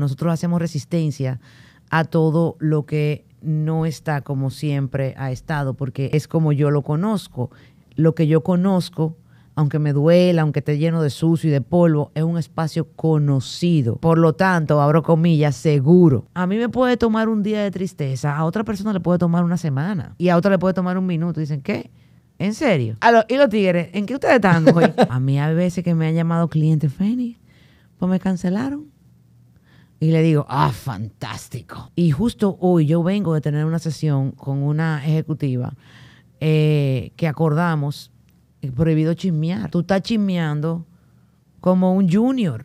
nosotros hacemos resistencia a todo lo que no está como siempre ha estado, porque es como yo lo conozco. Lo que yo conozco, aunque me duela, aunque esté lleno de sucio y de polvo, es un espacio conocido. Por lo tanto, abro comillas, seguro. A mí me puede tomar un día de tristeza, a otra persona le puede tomar una semana y a otra le puede tomar un minuto. Dicen, ¿qué? ¿En serio? A ¿Y los tigres? ¿En qué ustedes están a mí hay veces que me han llamado cliente Fénix, pues me cancelaron y le digo, ah, fantástico. Y justo hoy yo vengo de tener una sesión con una ejecutiva eh, que acordamos, eh, prohibido chismear. Tú estás chismeando como un junior.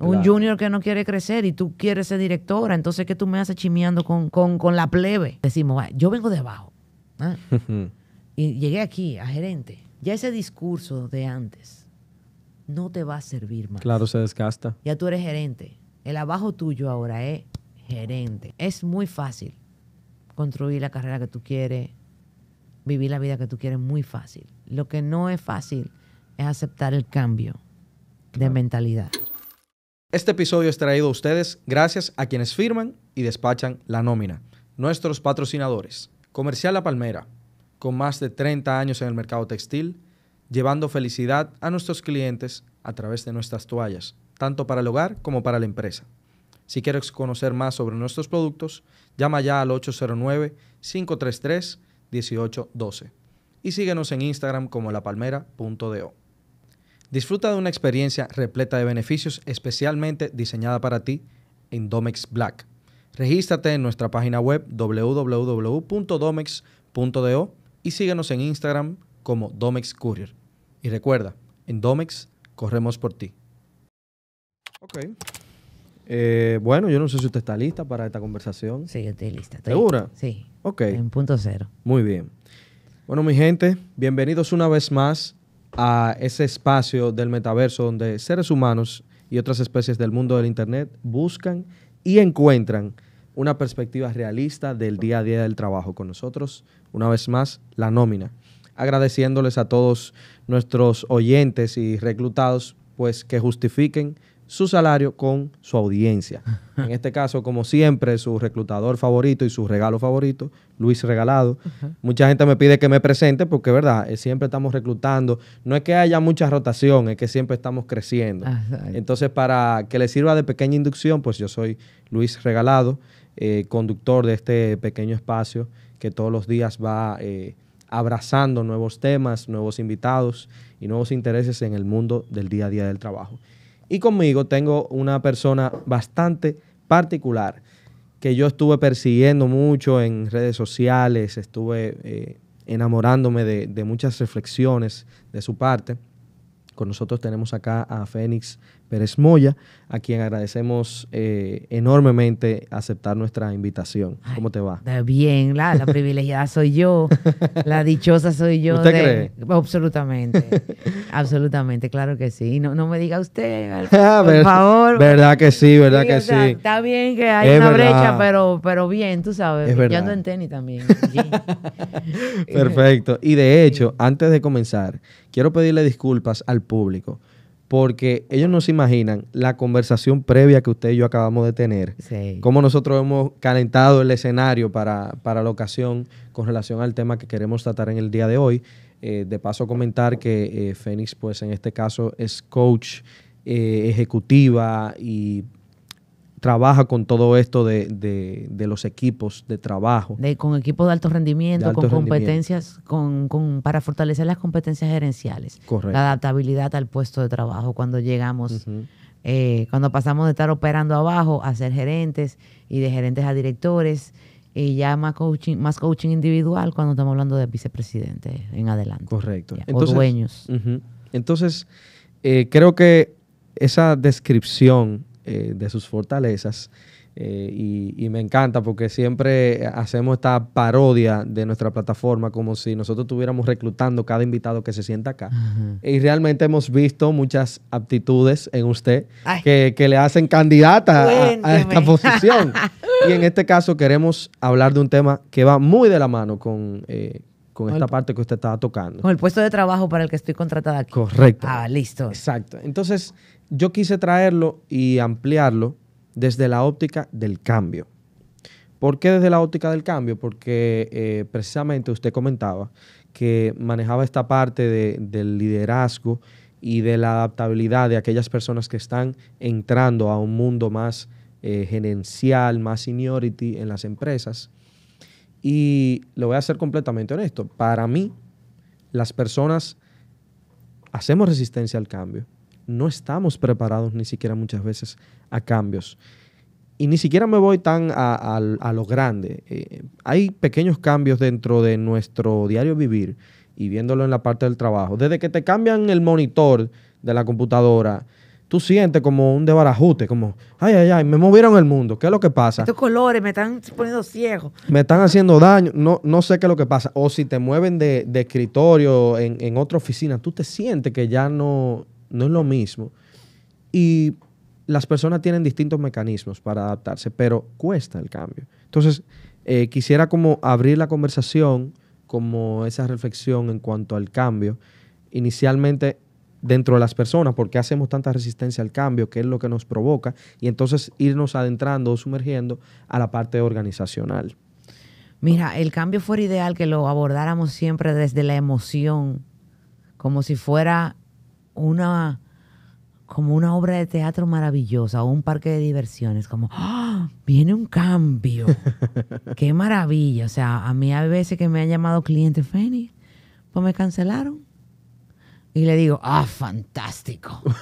Un junior que no quiere crecer y tú quieres ser directora, entonces ¿qué tú me haces chismeando con, la plebe? Decimos, yo vengo de abajo. ¿Ah? y llegué aquí a gerente. Ya ese discurso de antes no te va a servir más. Claro, se desgasta. Ya tú eres gerente. El abajo tuyo ahora es gerente. Es muy fácil construir la carrera que tú quieres, vivir la vida que tú quieres, muy fácil. Lo que no es fácil es aceptar el cambio de mentalidad. Este episodio es traído a ustedes gracias a quienes firman y despachan la nómina. Nuestros patrocinadores. Comercial La Palmera, con más de 30 años en el mercado textil, llevando felicidad a nuestros clientes a través de nuestras toallas tanto para el hogar como para la empresa. Si quieres conocer más sobre nuestros productos, llama ya al 809-533-1812 y síguenos en Instagram como lapalmera.do. Disfruta de una experiencia repleta de beneficios especialmente diseñada para ti en Domex Black. Regístrate en nuestra página web www.domex.do y síguenos en Instagram como Domex Courier. Y recuerda, en Domex corremos por ti. Ok. Eh, bueno, yo no sé si usted está lista para esta conversación. Sí, estoy lista. ¿Segura? Sí. Ok. En punto cero. Muy bien. Bueno, mi gente, bienvenidos una vez más a ese espacio del metaverso donde seres humanos y otras especies del mundo del Internet buscan y encuentran una perspectiva realista del día a día del trabajo. Con nosotros, una vez más, la nómina. Agradeciéndoles a todos nuestros oyentes y reclutados, pues que justifiquen su salario con su audiencia. En este caso, como siempre, su reclutador favorito y su regalo favorito, Luis Regalado. Mucha gente me pide que me presente porque, verdad, eh, siempre estamos reclutando. No es que haya mucha rotación, es que siempre estamos creciendo. Ah, Entonces, para que le sirva de pequeña inducción, pues yo soy Luis Regalado, eh, conductor de este pequeño espacio que todos los días va eh, abrazando nuevos temas, nuevos invitados y nuevos intereses en el mundo del día a día del trabajo. Y conmigo tengo una persona bastante particular que yo estuve persiguiendo mucho en redes sociales, estuve eh, enamorándome de, de, muchas reflexiones de su parte. Con nosotros tenemos acá a Fénix Pérez Moya, a quien agradecemos eh, enormemente aceptar nuestra invitación. ¿Cómo te va? Bien, la, privilegiada soy yo, la dichosa soy yo. ¿Usted de, Absolutamente, absolutamente, claro que sí. No, no me diga usted, ah, por, favor. Verdad que sí, verdad que sí. Está, bien que hay una brecha, pero, pero bien, tú sabes. yo ando en tenis también. Perfecto. Y de hecho, antes de comenzar, quiero pedirle disculpas al público porque ellos no se imaginan la conversación previa que usted y yo acabamos de tener, sí. cómo nosotros hemos calentado el escenario para, para, la ocasión con relación al tema que queremos tratar en el día de hoy. Eh, de paso comentar que eh, Fénix, pues en este caso, es coach eh, ejecutiva y trabaja con todo esto de, los equipos de trabajo. con equipos de alto rendimiento, con competencias, Con, para fortalecer las competencias gerenciales. Correcto. La adaptabilidad al puesto de trabajo cuando llegamos, eh, cuando pasamos de estar operando abajo a ser gerentes y de gerentes a directores y ya más coaching, más coaching individual cuando estamos hablando de vicepresidente en adelante. Correcto. o dueños. Entonces, eh, creo que esa descripción eh, de sus fortalezas. Eh, y, me encanta porque siempre hacemos esta parodia de nuestra plataforma como si nosotros estuviéramos reclutando cada invitado que se sienta acá. Y realmente hemos visto muchas aptitudes en usted que, le hacen candidata a, esta posición. y en este caso queremos hablar de un tema que va muy de la mano con... Eh, con esta parte que usted estaba tocando. Con el puesto de trabajo para el que estoy contratada aquí. Correcto. Ah, listo. Exacto. Entonces, yo quise traerlo y ampliarlo desde la óptica del cambio. ¿Por qué desde la óptica del cambio? Porque eh, precisamente usted comentaba que manejaba esta parte del liderazgo y de la adaptabilidad de aquellas personas que están entrando a un mundo más eh, gerencial, más seniority en las empresas. Y lo voy a ser completamente honesto. Para mí, las personas hacemos resistencia al cambio no estamos preparados ni siquiera muchas veces a cambios. Y ni siquiera me voy tan a, lo grande. Eh, hay pequeños cambios dentro de nuestro diario vivir y viéndolo en la parte del trabajo. Desde que te cambian el monitor de la computadora, tú sientes como un debarajute, como, ay, ay, ay, me movieron el mundo, ¿qué es lo que pasa? Estos colores me están poniendo ciego. Me están haciendo daño, no, no sé qué es lo que pasa. O si te mueven de, escritorio en, en, otra oficina, tú te sientes que ya no, no es lo mismo. Y las personas tienen distintos mecanismos para adaptarse, pero cuesta el cambio. Entonces, eh, quisiera como abrir la conversación, como esa reflexión en cuanto al cambio, inicialmente dentro de las personas, porque hacemos tanta resistencia al cambio, qué es lo que nos provoca, y entonces irnos adentrando o sumergiendo a la parte organizacional. Mira, el cambio fuera ideal que lo abordáramos siempre desde la emoción, como si fuera una como una obra de teatro maravillosa o un parque de diversiones, como, ¡Ah! viene un cambio. ¡Qué maravilla! O sea, a mí hay veces que me han llamado cliente Feni, pues me cancelaron. Y le digo, ¡ah, fantástico!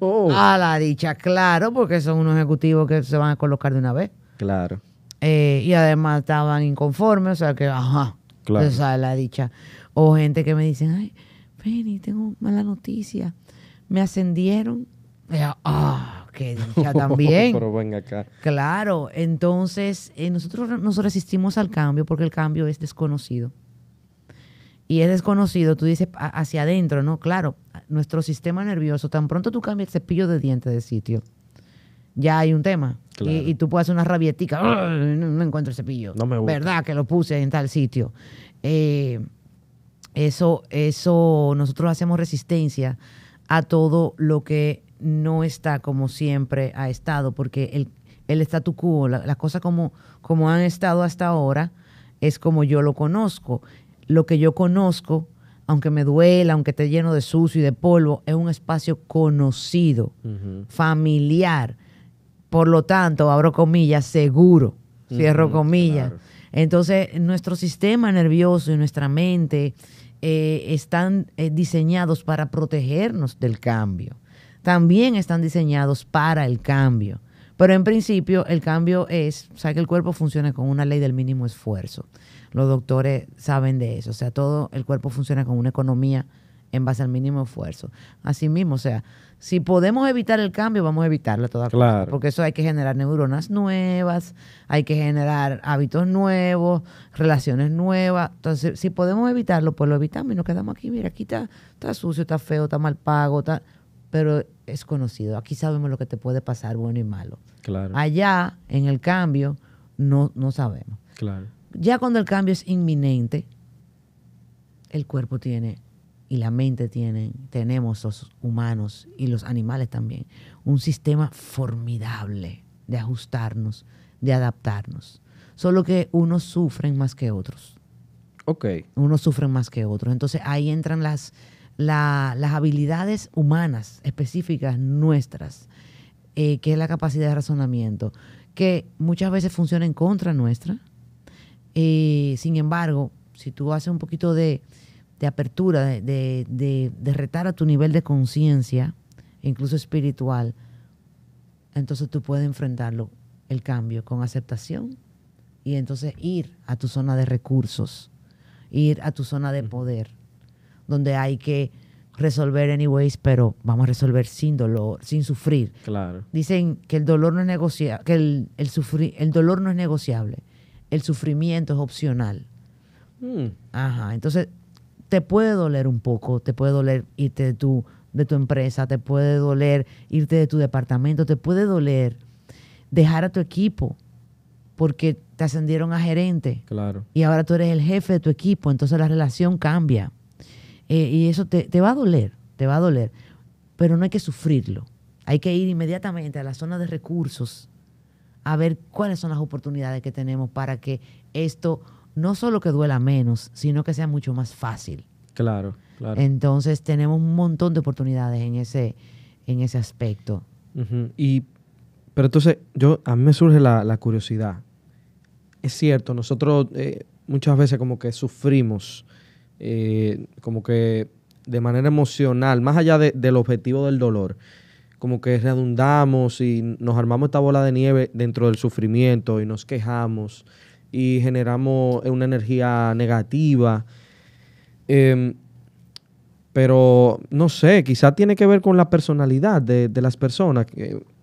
Oh. A la dicha, claro, porque son unos ejecutivos que se van a colocar de una vez. Claro. Eh, y además estaban inconformes, o sea que, ajá, claro. la dicha. O gente que me dicen, ay, Penny, tengo mala noticia. Me ascendieron. Eh, ah, también. Pero acá. Claro, entonces eh, nosotros nos resistimos al cambio porque el cambio es desconocido. Y es desconocido, tú dices hacia adentro, ¿no? Claro, nuestro sistema nervioso, tan pronto tú cambias el cepillo de dientes de sitio, ya hay un tema. Y, tú puedes hacer una rabietica, no, no, encuentro el cepillo. No me gusta. ¿Verdad que lo puse en tal sitio? Eh, eso, eso, nosotros hacemos resistencia a todo lo que no está como siempre ha estado, porque el, el statu quo, la, las cosas como, como han estado hasta ahora, es como yo lo conozco. Lo que yo conozco, aunque me duela, aunque esté lleno de sucio y de polvo, es un espacio conocido, familiar. Por lo tanto, abro comillas, seguro, cierro comillas. Entonces, nuestro sistema nervioso y nuestra mente eh, están eh, diseñados para protegernos del cambio. También están diseñados para el cambio. Pero en principio el cambio es, o sea, que el cuerpo funciona con una ley del mínimo esfuerzo. Los doctores saben de eso. O sea, todo el cuerpo funciona con una economía en base al mínimo esfuerzo. Asimismo, o sea, si podemos evitar el cambio, vamos a evitarlo todavía. Porque eso hay que generar neuronas nuevas, hay que generar hábitos nuevos, relaciones nuevas. Entonces, si podemos evitarlo, pues lo evitamos y nos quedamos aquí. Mira, aquí está, sucio, está feo, está mal pago, está... pero es conocido. Aquí sabemos lo que te puede pasar, bueno y malo. Claro. Allá, en el cambio, no, no sabemos. Claro. Ya cuando el cambio es inminente, el cuerpo tiene y la mente tienen, tenemos los humanos y los animales también, un sistema formidable de ajustarnos, de adaptarnos. Solo que unos sufren más que otros. Ok. Unos sufren más que otros. Entonces ahí entran las, las habilidades humanas específicas nuestras, eh, que es la capacidad de razonamiento, que muchas veces funciona en contra nuestra. Eh, sin embargo, si tú haces un poquito de de apertura, de, de, retar a tu nivel de conciencia, incluso espiritual, entonces tú puedes enfrentarlo, el cambio, con aceptación y entonces ir a tu zona de recursos, ir a tu zona de poder, donde hay que resolver anyways, pero vamos a resolver sin dolor, sin sufrir. Claro. Dicen que el dolor no es negociable, que el, el dolor no es negociable, el sufrimiento es opcional. Mm. Ajá, entonces te puede doler un poco, te puede doler irte de tu, de tu empresa, te puede doler irte de tu departamento, te puede doler dejar a tu equipo porque te ascendieron a gerente. Claro. Y ahora tú eres el jefe de tu equipo, entonces la relación cambia. Eh, y eso te, te va a doler, te va a doler. Pero no hay que sufrirlo. Hay que ir inmediatamente a la zona de recursos a ver cuáles son las oportunidades que tenemos para que esto no solo que duela menos, sino que sea mucho más fácil. Claro, claro. Entonces tenemos un montón de oportunidades en ese, en ese aspecto. Y pero entonces yo a mí me surge la, curiosidad. Es cierto, nosotros eh, muchas veces como que sufrimos, eh, como que de manera emocional, más allá del objetivo del dolor, como que redundamos y nos armamos esta bola de nieve dentro del sufrimiento y nos quejamos y generamos una energía negativa. Em, pero no sé, quizá tiene que ver con la personalidad de, las personas,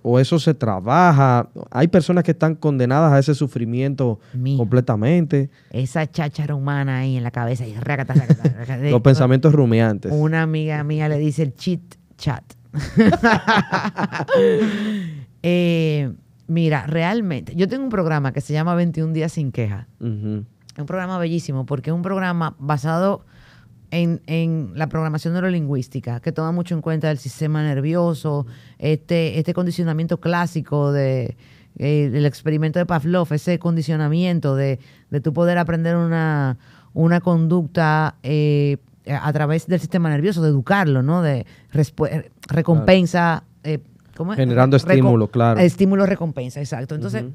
o eso se trabaja. Hay personas que están condenadas a ese sufrimiento completamente. Esa cháchara humana ahí en la cabeza. Los pensamientos rumiantes. Una amiga mía le dice el chit chat. eh, Mira, realmente, yo tengo un programa que se llama 21 días sin queja. Es un programa bellísimo porque es un programa basado en, la programación neurolingüística, que toma mucho en cuenta el sistema nervioso, este, este condicionamiento clásico de, eh, el experimento de Pavlov, ese condicionamiento de, de tu poder aprender una, conducta eh, a través del sistema nervioso, de educarlo, ¿no? De eh, recompensa, Generando estímulo, claro. Estímulo recompensa, exacto. Entonces,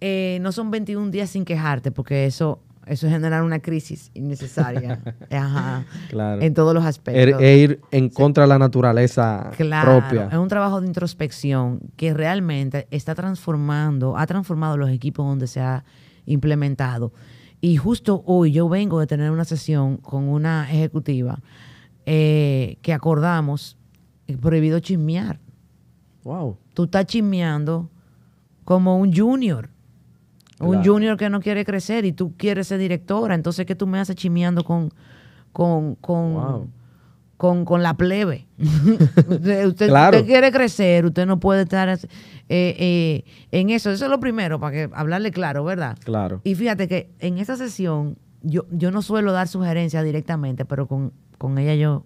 eh, no son 21 días sin quejarte, porque eso eso es generar una crisis innecesaria. Ajá. Claro. En todos los aspectos. Er, e, ir en contra de la naturaleza claro, propia. Es un trabajo de introspección que realmente está transformando, ha transformado los equipos donde se ha implementado. Y justo hoy yo vengo de tener una sesión con una ejecutiva eh, que acordamos eh, prohibido chismear. Wow. Tú estás chismeando como un junior. Un junior que no quiere crecer y tú quieres ser directora. Entonces, ¿qué tú me haces chismeando con, con, la plebe? Eh, usted, usted, quiere crecer, usted no puede estar eh, eh, en eso. Eso es lo primero, para que hablarle claro, ¿verdad? Claro. Y fíjate que en esa sesión, yo, yo no suelo dar sugerencias directamente, pero con, con ella yo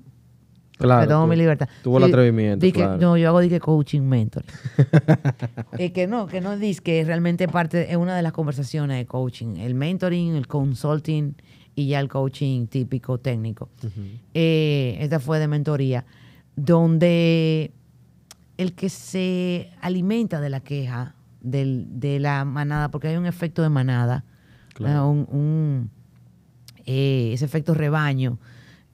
Claro, mi libertad. Tuvo el atrevimiento. No, yo hago coaching mentor eh, que no, que no dice que realmente parte, es una de las conversaciones de coaching. El mentoring, el consulting y ya el coaching típico técnico. Eh, esta fue de mentoría, donde el que se alimenta de la queja de la manada, porque hay un efecto de manada, un, eh, ese efecto rebaño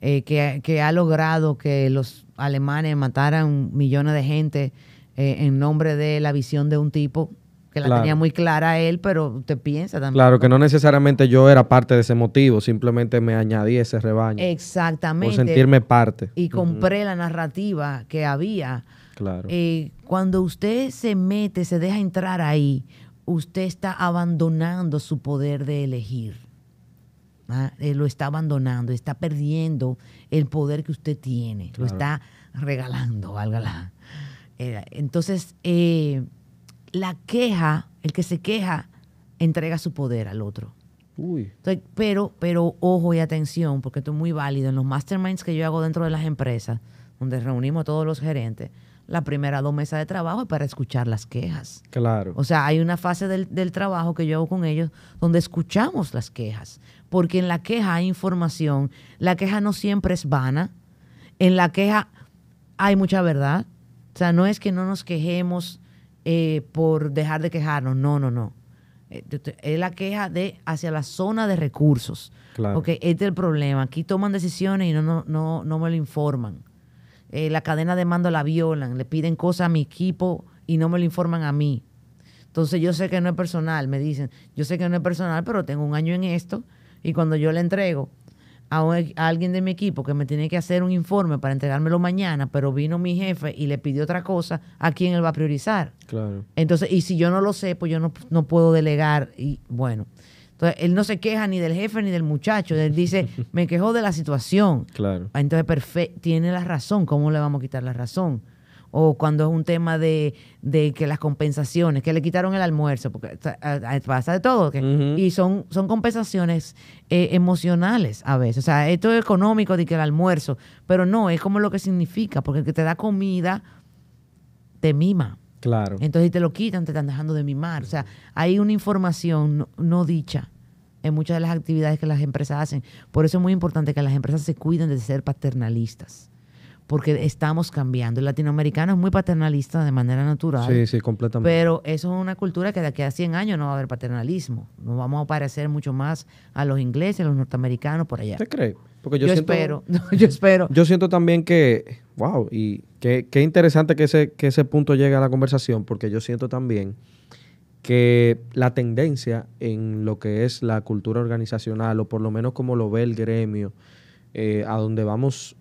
eh, que, ha logrado que los alemanes mataran millones de gente eh, en nombre de la visión de un tipo que la tenía muy clara él, pero usted piensa también. Claro, que no necesariamente yo era parte de ese motivo, simplemente me añadí ese rebaño. Exactamente. Por sentirme parte. Y compré la narrativa que había. Claro. Eh, cuando usted se mete, se deja entrar ahí, usted está abandonando su poder de elegir. Eh, lo está abandonando, está perdiendo el poder que usted tiene, lo está regalando, válgala. Eh, entonces, eh, la queja, el que se queja, entrega su poder al otro. Uy. pero, pero ojo y atención, porque esto es muy válido. En los masterminds que yo hago dentro de las empresas, donde reunimos a todos los gerentes, la primera dos mesas de trabajo es para escuchar las quejas. Claro. O sea, hay una fase del, del, trabajo que yo hago con ellos donde escuchamos las quejas porque en la queja hay información, la queja no siempre es vana, en la queja hay mucha verdad, o sea, no es que no nos quejemos eh, por dejar de quejarnos, no, no, no. Eh, es la queja de hacia la zona de recursos. Porque este es el problema. Aquí toman decisiones y no, no, no, no me lo informan. Eh, la cadena de mando la violan, le piden cosas a mi equipo y no me lo informan a mí. Entonces yo sé que no es personal, me dicen, yo sé que no es personal, pero tengo un año en esto y cuando yo le entrego e-, a, alguien de mi equipo que me tiene que hacer un informe para entregármelo mañana, pero vino mi jefe y le pidió otra cosa, ¿a quién él va a priorizar? Claro. Entonces, y si yo no lo sé, pues yo no, no puedo delegar. Y bueno, entonces él no se queja ni del jefe ni del muchacho. Él dice, me quejó de la situación. Claro. Entonces, perfecto, tiene la razón. ¿Cómo le vamos a quitar la razón? o cuando es un tema de, que las compensaciones, que le quitaron el almuerzo, porque pasa de todo. Y son, son compensaciones eh, emocionales a veces. O sea, esto es económico de que el almuerzo, pero no, es como lo que significa, porque el que te da comida te mima. Claro. Entonces, si te lo quitan, te están dejando de mimar. O sea, hay una información no dicha en muchas de las actividades que las empresas hacen. Por eso es muy importante que las empresas se cuiden de ser paternalistas porque estamos cambiando. El latinoamericano es muy paternalista de manera natural. Sí, sí, completamente. Pero eso es una cultura que de aquí a 100 años no va a haber paternalismo. Nos vamos a parecer mucho más a los ingleses, a los norteamericanos, por allá. ¿Qué cree? Porque yo, espero, yo espero. Yo siento también que, wow, y qué interesante que ese, que ese punto llegue a la conversación, porque yo siento también que la tendencia en lo que es la cultura organizacional, o por lo menos como lo ve el gremio, eh, a donde vamos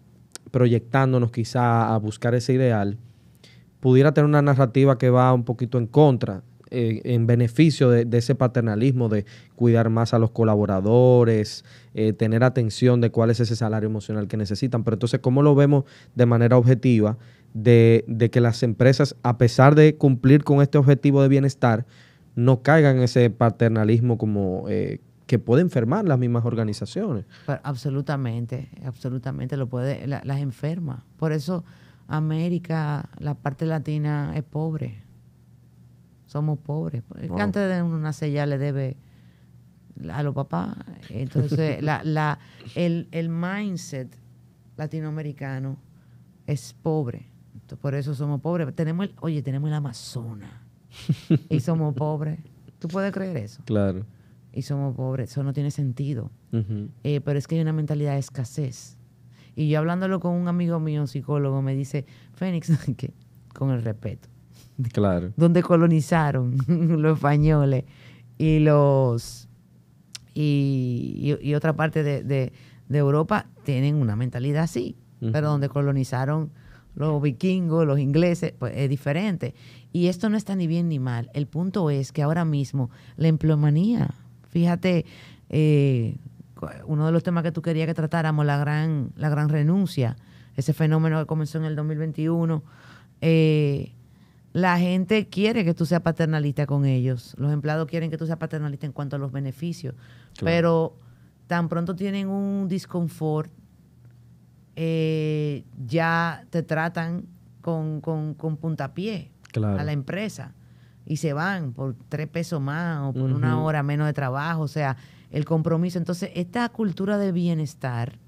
proyectándonos quizá a buscar ese ideal, pudiera tener una narrativa que va un poquito en contra, eh, en beneficio de, ese paternalismo, de cuidar más a los colaboradores, eh, tener atención de cuál es ese salario emocional que necesitan. Pero entonces, ¿cómo lo vemos de manera objetiva? De, que las empresas, a pesar de cumplir con este objetivo de bienestar, no caigan en ese paternalismo como, eh, que puede enfermar las mismas organizaciones. absolutamente, absolutamente lo puede, las enferma. Por eso América, la parte latina es pobre. Somos pobres. El antes de una nacer le debe a los papás. Entonces, la, la, el, mindset latinoamericano es pobre. por eso somos pobres. Tenemos oye, tenemos el Amazonas y somos pobres. ¿Tú puedes creer eso? Claro y somos pobres, eso no tiene sentido. Eh, pero es que hay una mentalidad de escasez. Y yo hablándolo con un amigo mío, psicólogo, me dice, Fénix, que con el respeto. Claro. Donde colonizaron los españoles y los y, otra parte de, Europa tienen una mentalidad así. Pero donde colonizaron los vikingos, los ingleses, pues es diferente. Y esto no está ni bien ni mal. El punto es que ahora mismo la empleomanía Fíjate, eh, uno de los temas que tú querías que tratáramos, la gran, la gran renuncia, ese fenómeno que comenzó en el 2021. Eh, la gente quiere que tú seas paternalista con ellos. Los empleados quieren que tú seas paternalista en cuanto a los beneficios. Pero tan pronto tienen un disconfort, eh, ya te tratan con, con, con puntapié a la empresa y se van por tres pesos más o por una hora menos de trabajo, o sea, el compromiso. Entonces, esta cultura de bienestar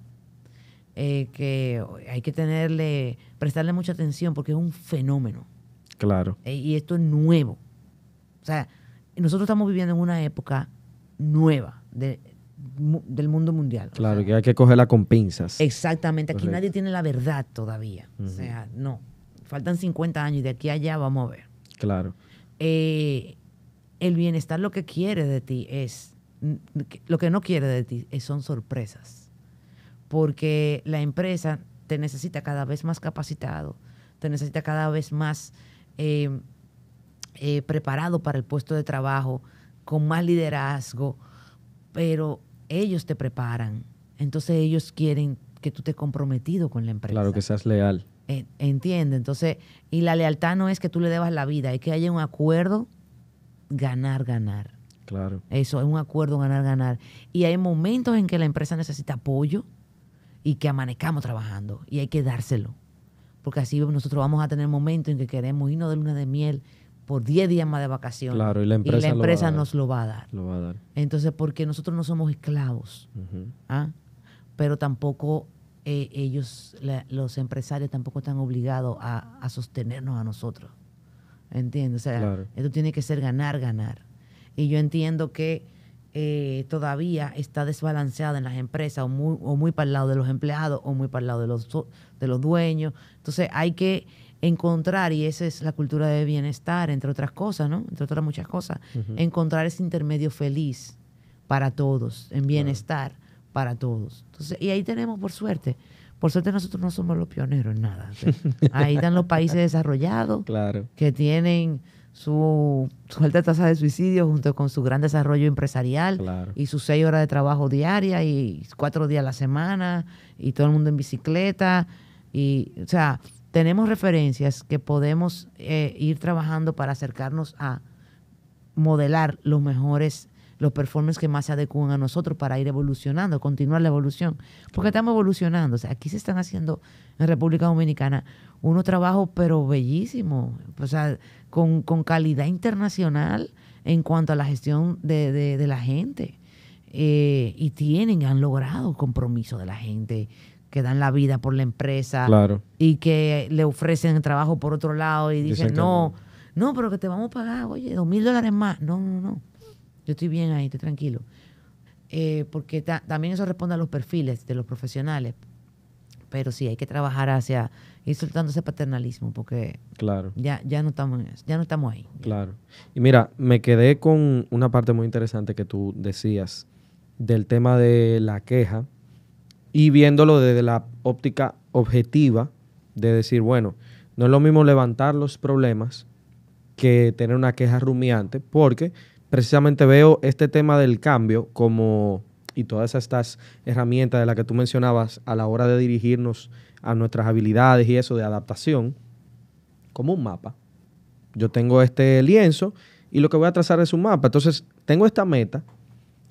eh, que hay que tenerle, prestarle mucha atención porque es un fenómeno. Claro. E, y esto es nuevo. O sea, nosotros estamos viviendo en una época nueva del mundo mundial. Claro, que hay que cogerla con pinzas. Exactamente, aquí nadie tiene la verdad todavía. O sea, no, faltan 50 años y de aquí allá vamos a ver. Claro. Eh, el bienestar lo que quiere de ti es, lo que no quiere de ti son sorpresas, porque la empresa te necesita cada vez más capacitado, te necesita cada vez más eh, eh, preparado para el puesto de trabajo, con más liderazgo, pero ellos te preparan, entonces ellos quieren que tú te comprometido con la empresa. Claro, que seas leal. Eh, entiende, entonces, y la lealtad no es que tú le debas la vida, es que haya un acuerdo ganar, ganar. Claro. Eso es un acuerdo ganar, ganar. Y hay momentos en que la empresa necesita apoyo y que amanecamos trabajando y hay que dárselo. Porque así nosotros vamos a tener momentos en que queremos irnos de luna de miel por 10 días más de vacaciones. Claro, y la empresa, nos lo va a dar. Lo va a dar. Entonces, porque nosotros no somos esclavos, ¿ah? pero tampoco eh, ellos, los empresarios tampoco están obligados a, sostenernos a nosotros. Entiendo, O sea, esto tiene que ser ganar, ganar. Y yo entiendo que eh, todavía está desbalanceada en las empresas o muy, o muy para el lado de los empleados o muy para el lado de los, de los dueños. Entonces hay que encontrar, y esa es la cultura de bienestar, entre otras cosas, ¿no? Entre otras muchas cosas, encontrar ese intermedio feliz para todos, en bienestar para todos. Entonces, y ahí tenemos, por suerte, por suerte nosotros no somos los pioneros en nada. ahí están los países desarrollados que tienen su, alta tasa de suicidio junto con su gran desarrollo empresarial y sus seis horas de trabajo diaria y cuatro días a la semana y todo el mundo en bicicleta. Y, o sea, tenemos referencias que podemos eh, ir trabajando para acercarnos a modelar los mejores los performances que más se adecúan a nosotros para ir evolucionando, continuar la evolución. Porque estamos evolucionando. O sea, aquí se están haciendo en República Dominicana unos trabajos, pero bellísimos, o sea, con, calidad internacional en cuanto a la gestión de, de, la gente. Eh, y tienen, han logrado compromiso de la gente, que dan la vida por la empresa y que le ofrecen el trabajo por otro lado y dicen, dicen no, no, pero que te vamos a pagar, oye, dos mil dólares más. No, no, no yo estoy bien ahí, estoy tranquilo. Eh, porque también eso responde a los perfiles de los profesionales. Pero sí, hay que trabajar hacia ir soltando ese paternalismo, porque claro. ya, ya, no estamos en eso, ya no estamos ahí. Claro. Y mira, me quedé con una parte muy interesante que tú decías del tema de la queja y viéndolo desde la óptica objetiva de decir, bueno, no es lo mismo levantar los problemas que tener una queja rumiante, porque precisamente veo este tema del cambio como y todas estas herramientas de las que tú mencionabas a la hora de dirigirnos a nuestras habilidades y eso de adaptación, como un mapa. Yo tengo este lienzo y lo que voy a trazar es un mapa. Entonces, tengo esta meta,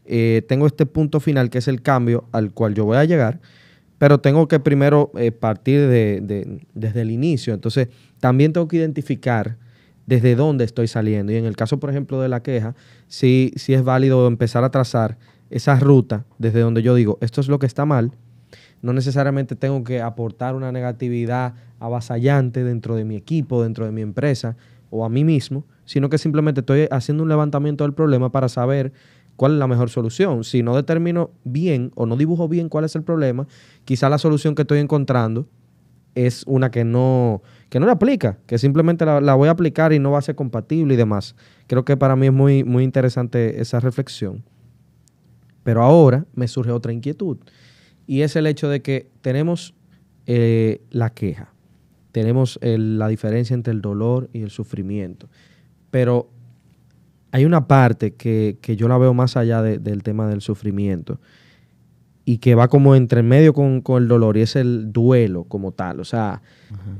eh, tengo este punto final que es el cambio al cual yo voy a llegar, pero tengo que primero eh, partir desde el inicio. Entonces, también tengo que identificar desde dónde estoy saliendo. Y en el caso, por ejemplo, de la queja, si es válido empezar a trazar esa ruta desde donde yo digo, esto es lo que está mal, no necesariamente tengo que aportar una negatividad avasallante dentro de mi equipo, dentro de mi empresa o a mí mismo, sino que simplemente estoy haciendo un levantamiento del problema para saber cuál es la mejor solución. Si no determino bien o no dibujo bien cuál es el problema, quizá la solución que estoy encontrando es una que no, no la aplica, que simplemente la, voy a aplicar y no va a ser compatible y demás. Creo que para mí es muy, muy interesante esa reflexión. Pero ahora me surge otra inquietud y es el hecho de que tenemos eh, la queja, tenemos la diferencia entre el dolor y el sufrimiento, pero hay una parte que, yo la veo más allá del tema del sufrimiento y que va como entre medio con, el dolor y es el duelo como tal. O sea,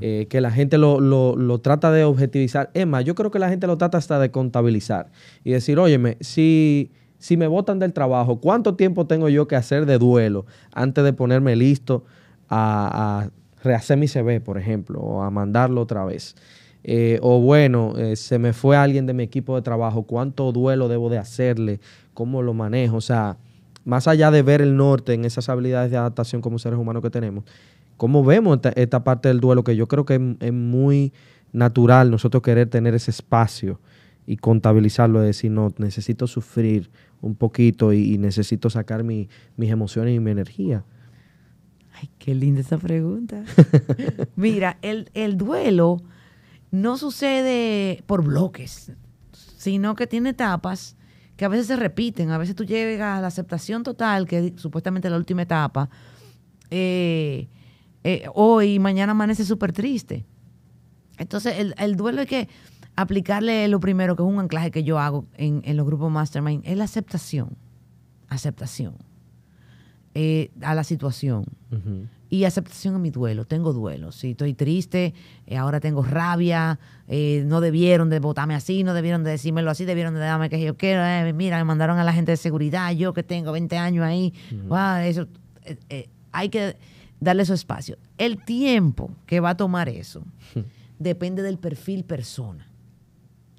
eh, que la gente lo, trata de objetivizar. Es más, yo creo que la gente lo trata hasta de contabilizar y decir, óyeme, si, si me botan del trabajo, ¿cuánto tiempo tengo yo que hacer de duelo antes de ponerme listo a, rehacer mi CV, por ejemplo, o a mandarlo otra vez? Eh, o bueno, eh, se me fue alguien de mi equipo de trabajo, ¿cuánto duelo debo de hacerle? ¿Cómo lo manejo? O sea, más allá de ver el norte en esas habilidades de adaptación como seres humanos que tenemos, cómo vemos esta, parte del duelo que yo creo que es, muy natural nosotros querer tener ese espacio y contabilizarlo, de decir, no, necesito sufrir un poquito y, necesito sacar mis emociones y mi energía. Ay, qué linda esa pregunta. Mira, el, el duelo no sucede por bloques, sino que tiene etapas que a veces se repiten, a veces tú llegas a la aceptación total, que es supuestamente la última etapa, hoy eh, y eh, hoy, mañana amanece súper triste. Entonces, el, duelo hay que aplicarle lo primero, que es un anclaje que yo hago en, en los grupos Mastermind, es la aceptación. Aceptación. Eh, a la situación. Ajá y aceptación a mi duelo. Tengo duelo. Si estoy triste, eh, ahora tengo rabia, eh, no debieron de votarme así, no debieron de decírmelo así, debieron de darme que yo quiero. Eh, mira, me mandaron a la gente de seguridad, yo que tengo 20 años ahí. Ah, eso, hay que darle su espacio. El tiempo que va a tomar eso depende del perfil persona.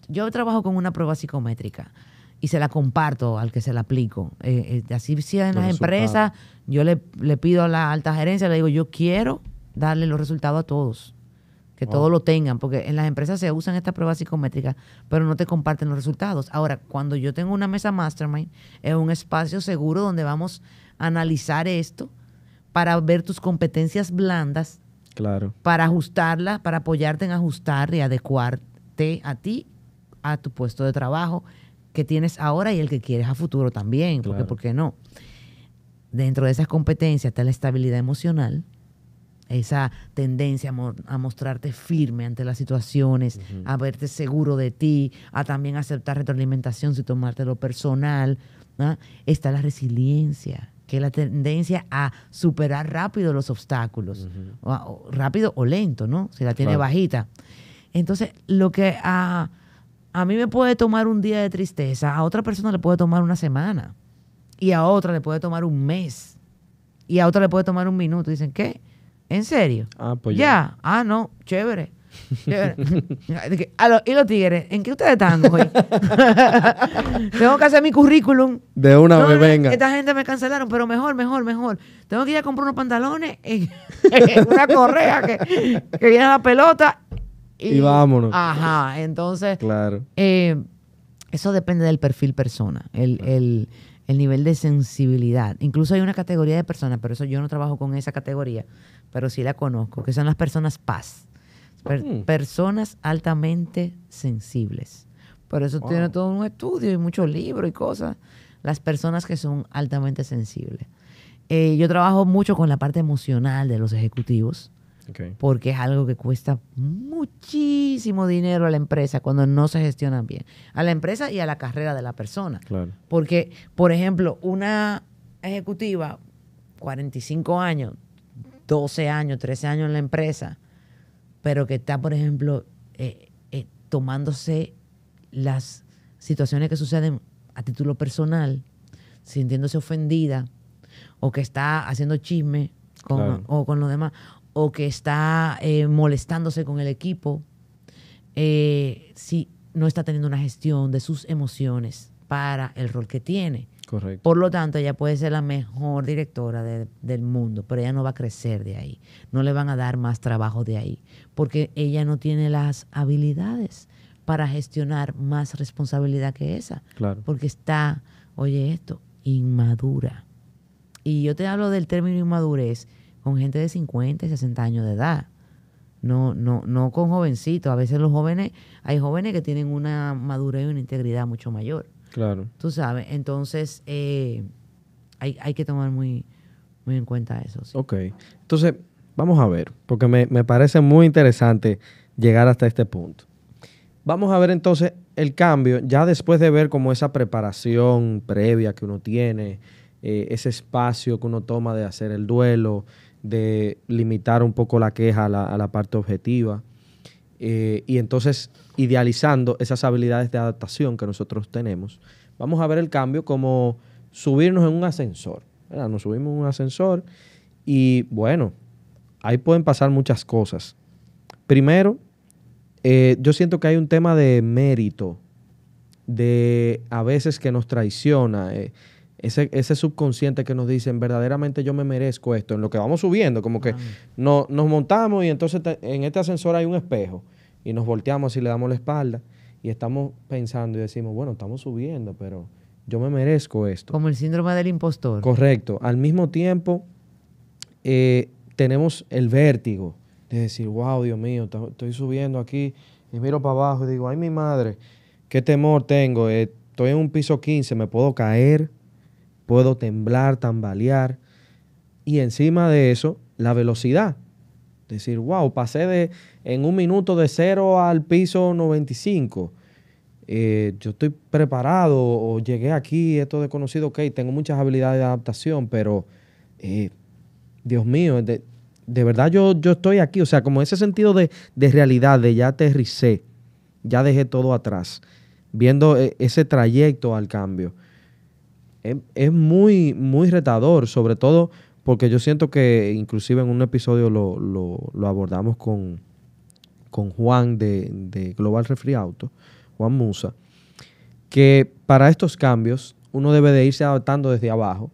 Yo trabajo con una prueba psicométrica y se la comparto al que se la aplico. Eh, eh, así si en las empresas, yo le, pido a la alta gerencia, le digo, yo quiero darle los resultados a todos, que todos lo tengan, porque en las empresas se usan estas pruebas psicométricas, pero no te comparten los resultados. Ahora, cuando yo tengo una mesa mastermind, es un espacio seguro donde vamos a analizar esto para ver tus competencias blandas, claro. para ajustarlas, para apoyarte en ajustar y adecuarte a ti, a tu puesto de trabajo que tienes ahora y el que quieres a futuro también, porque ¿por qué no? Dentro de esas competencias está la estabilidad emocional, esa tendencia a, mostrarte firme ante las situaciones, a verte seguro de ti, a también aceptar retroalimentación sin tomártelo personal. Está la resiliencia, que es la tendencia a superar rápido los obstáculos, rápido o lento, ¿no? Si la tiene bajita. Entonces, lo que a... Ah, a mí me puede tomar un día de tristeza, a otra persona le puede tomar una semana, y a otra le puede tomar un mes, y a otra le puede tomar un minuto. Dicen, ¿qué? ¿En serio? Ah, pues ya. Ah, no, chévere. ¿Y los tigres? ¿En qué ustedes están hoy? Tengo que hacer mi currículum. De una vez venga. Esta gente me cancelaron, pero mejor, mejor, mejor. Tengo que ir a comprar unos pantalones, y una correa que, que viene a la pelota y, vámonos. Ajá, entonces. Claro. Eh, eso depende del perfil persona, el, nivel de sensibilidad. Incluso hay una categoría de personas, pero eso yo no trabajo con esa categoría, pero sí la conozco, que son las personas paz. Mm. Personas altamente sensibles. Por eso tiene todo un estudio y muchos libros y cosas. Las personas que son altamente sensibles. Eh, yo trabajo mucho con la parte emocional de los ejecutivos. Porque es algo que cuesta muchísimo dinero a la empresa cuando no se gestionan bien. A la empresa y a la carrera de la persona. Porque, por ejemplo, una ejecutiva, 45 años, 12 años, 13 años en la empresa, pero que está, por ejemplo, eh, eh, tomándose las situaciones que suceden a título personal, sintiéndose ofendida, o que está haciendo chisme o con los demás, o que está eh, molestándose con el equipo, eh, si no está teniendo una gestión de sus emociones para el rol que tiene. Correcto. Por lo tanto, ella puede ser la mejor directora del mundo, pero ella no va a crecer de ahí. No le van a dar más trabajo de ahí, porque ella no tiene las habilidades para gestionar más responsabilidad que esa. Claro. Porque está, oye esto, inmadura. Y yo te hablo del término inmadurez con gente de 50 y 60 años de edad. No, no, no con jovencitos. A veces los jóvenes, hay jóvenes que tienen una madurez y una integridad mucho mayor. Claro. Tú sabes, entonces eh, hay, que tomar muy, muy en cuenta eso. Ok. Entonces, vamos a ver, porque me, parece muy interesante llegar hasta este punto. Vamos a ver entonces el cambio, ya después de ver como esa preparación previa que uno tiene, eh, ese espacio que uno toma de hacer el duelo, de limitar un poco la queja a la, parte objetiva. Eh, y entonces, idealizando esas habilidades de adaptación que nosotros tenemos, vamos a ver el cambio como subirnos en un ascensor. Nos subimos en un ascensor y bueno, ahí pueden pasar muchas cosas. Primero, eh, yo siento que hay un tema de mérito, de a veces que nos traiciona. Eh, ese, ese subconsciente que nos dicen verdaderamente yo me merezco esto, en lo que vamos subiendo, como que no, nos montamos y entonces en este ascensor hay un espejo y nos volteamos y le damos la espalda y estamos pensando y decimos, bueno, estamos subiendo, pero yo me merezco esto. Como el síndrome del impostor. Correcto. Al mismo tiempo, eh, tenemos el vértigo de decir, wow, Dios mío, estoy subiendo aquí y miro para abajo y digo, ay, mi madre, qué temor tengo, eh, estoy en un piso 15, me puedo caer, puedo temblar, tambalear. Y encima de eso, la velocidad. Decir, wow, pasé de, en un minuto de cero al piso 95. Eh, yo estoy preparado o llegué aquí, esto desconocido, ok, tengo muchas habilidades de adaptación, pero eh, Dios mío, de, verdad yo, yo, estoy aquí, o sea, como ese sentido de, de, realidad, de ya aterricé, ya dejé todo atrás, viendo eh, ese trayecto al cambio es, muy, muy retador, sobre todo porque yo siento que inclusive en un episodio lo, lo, abordamos con, Juan de, de, Global Refri Auto, Juan Musa, que para estos cambios uno debe de irse adaptando desde abajo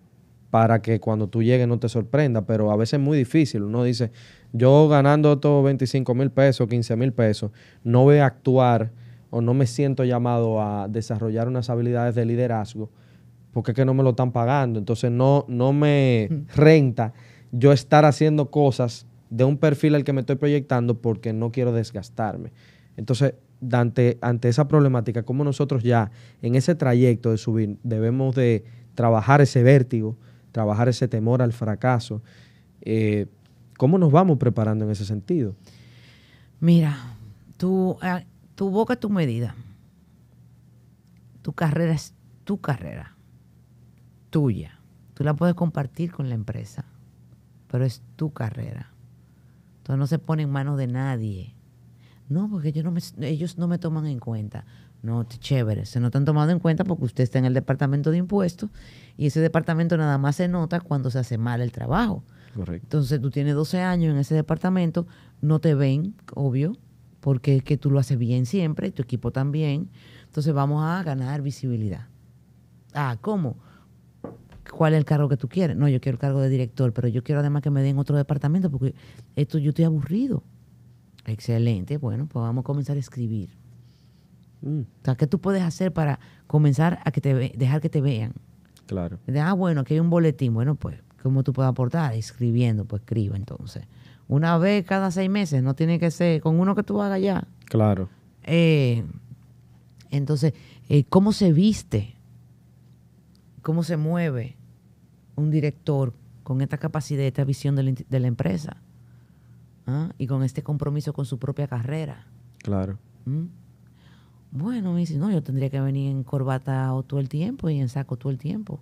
para que cuando tú llegues no te sorprenda, pero a veces es muy difícil. Uno dice, yo ganando estos 25 mil pesos, 15 mil pesos, no voy a actuar o no me siento llamado a desarrollar unas habilidades de liderazgo porque es que no me lo están pagando. Entonces no, no me renta yo estar haciendo cosas de un perfil al que me estoy proyectando porque no quiero desgastarme. Entonces, ante, ante esa problemática, ¿cómo nosotros ya en ese trayecto de subir debemos de trabajar ese vértigo, trabajar ese temor al fracaso, eh, ¿cómo nos vamos preparando en ese sentido? Mira, tu, ah, tu boca es tu medida. Tu carrera es tu carrera tuya. Tú la puedes compartir con la empresa, pero es tu carrera. Entonces no se pone en manos de nadie. No, porque ellos no me toman en cuenta. No, chévere, se no te han tomado en cuenta porque usted está en el departamento de impuestos y ese departamento nada más se nota cuando se hace mal el trabajo. Correcto. Entonces tú tienes 12 años en ese departamento, no te ven, obvio, porque es que tú lo haces bien siempre, tu equipo también. Entonces vamos a ganar visibilidad. Ah, ¿cómo? cuál es el cargo que tú quieres. No, yo quiero el cargo de director, pero yo quiero además que me den otro departamento porque esto yo estoy aburrido. Excelente, bueno, pues vamos a comenzar a escribir. Mm. O sea, ¿qué tú puedes hacer para comenzar a que te dejar que te vean? Claro. Ah, bueno, aquí hay un boletín. Bueno, pues, ¿cómo tú puedes aportar? Escribiendo, pues escribo entonces. Una vez cada seis meses, no tiene que ser con uno que tú hagas ya. Claro. Eh, entonces, eh, ¿cómo se viste? cómo se mueve un director con esta capacidad, esta visión de la, empresa ¿ah? y con este compromiso con su propia carrera. Claro. ¿Mm? Bueno, me dice, no, yo tendría que venir en corbata todo el tiempo y en saco todo el tiempo.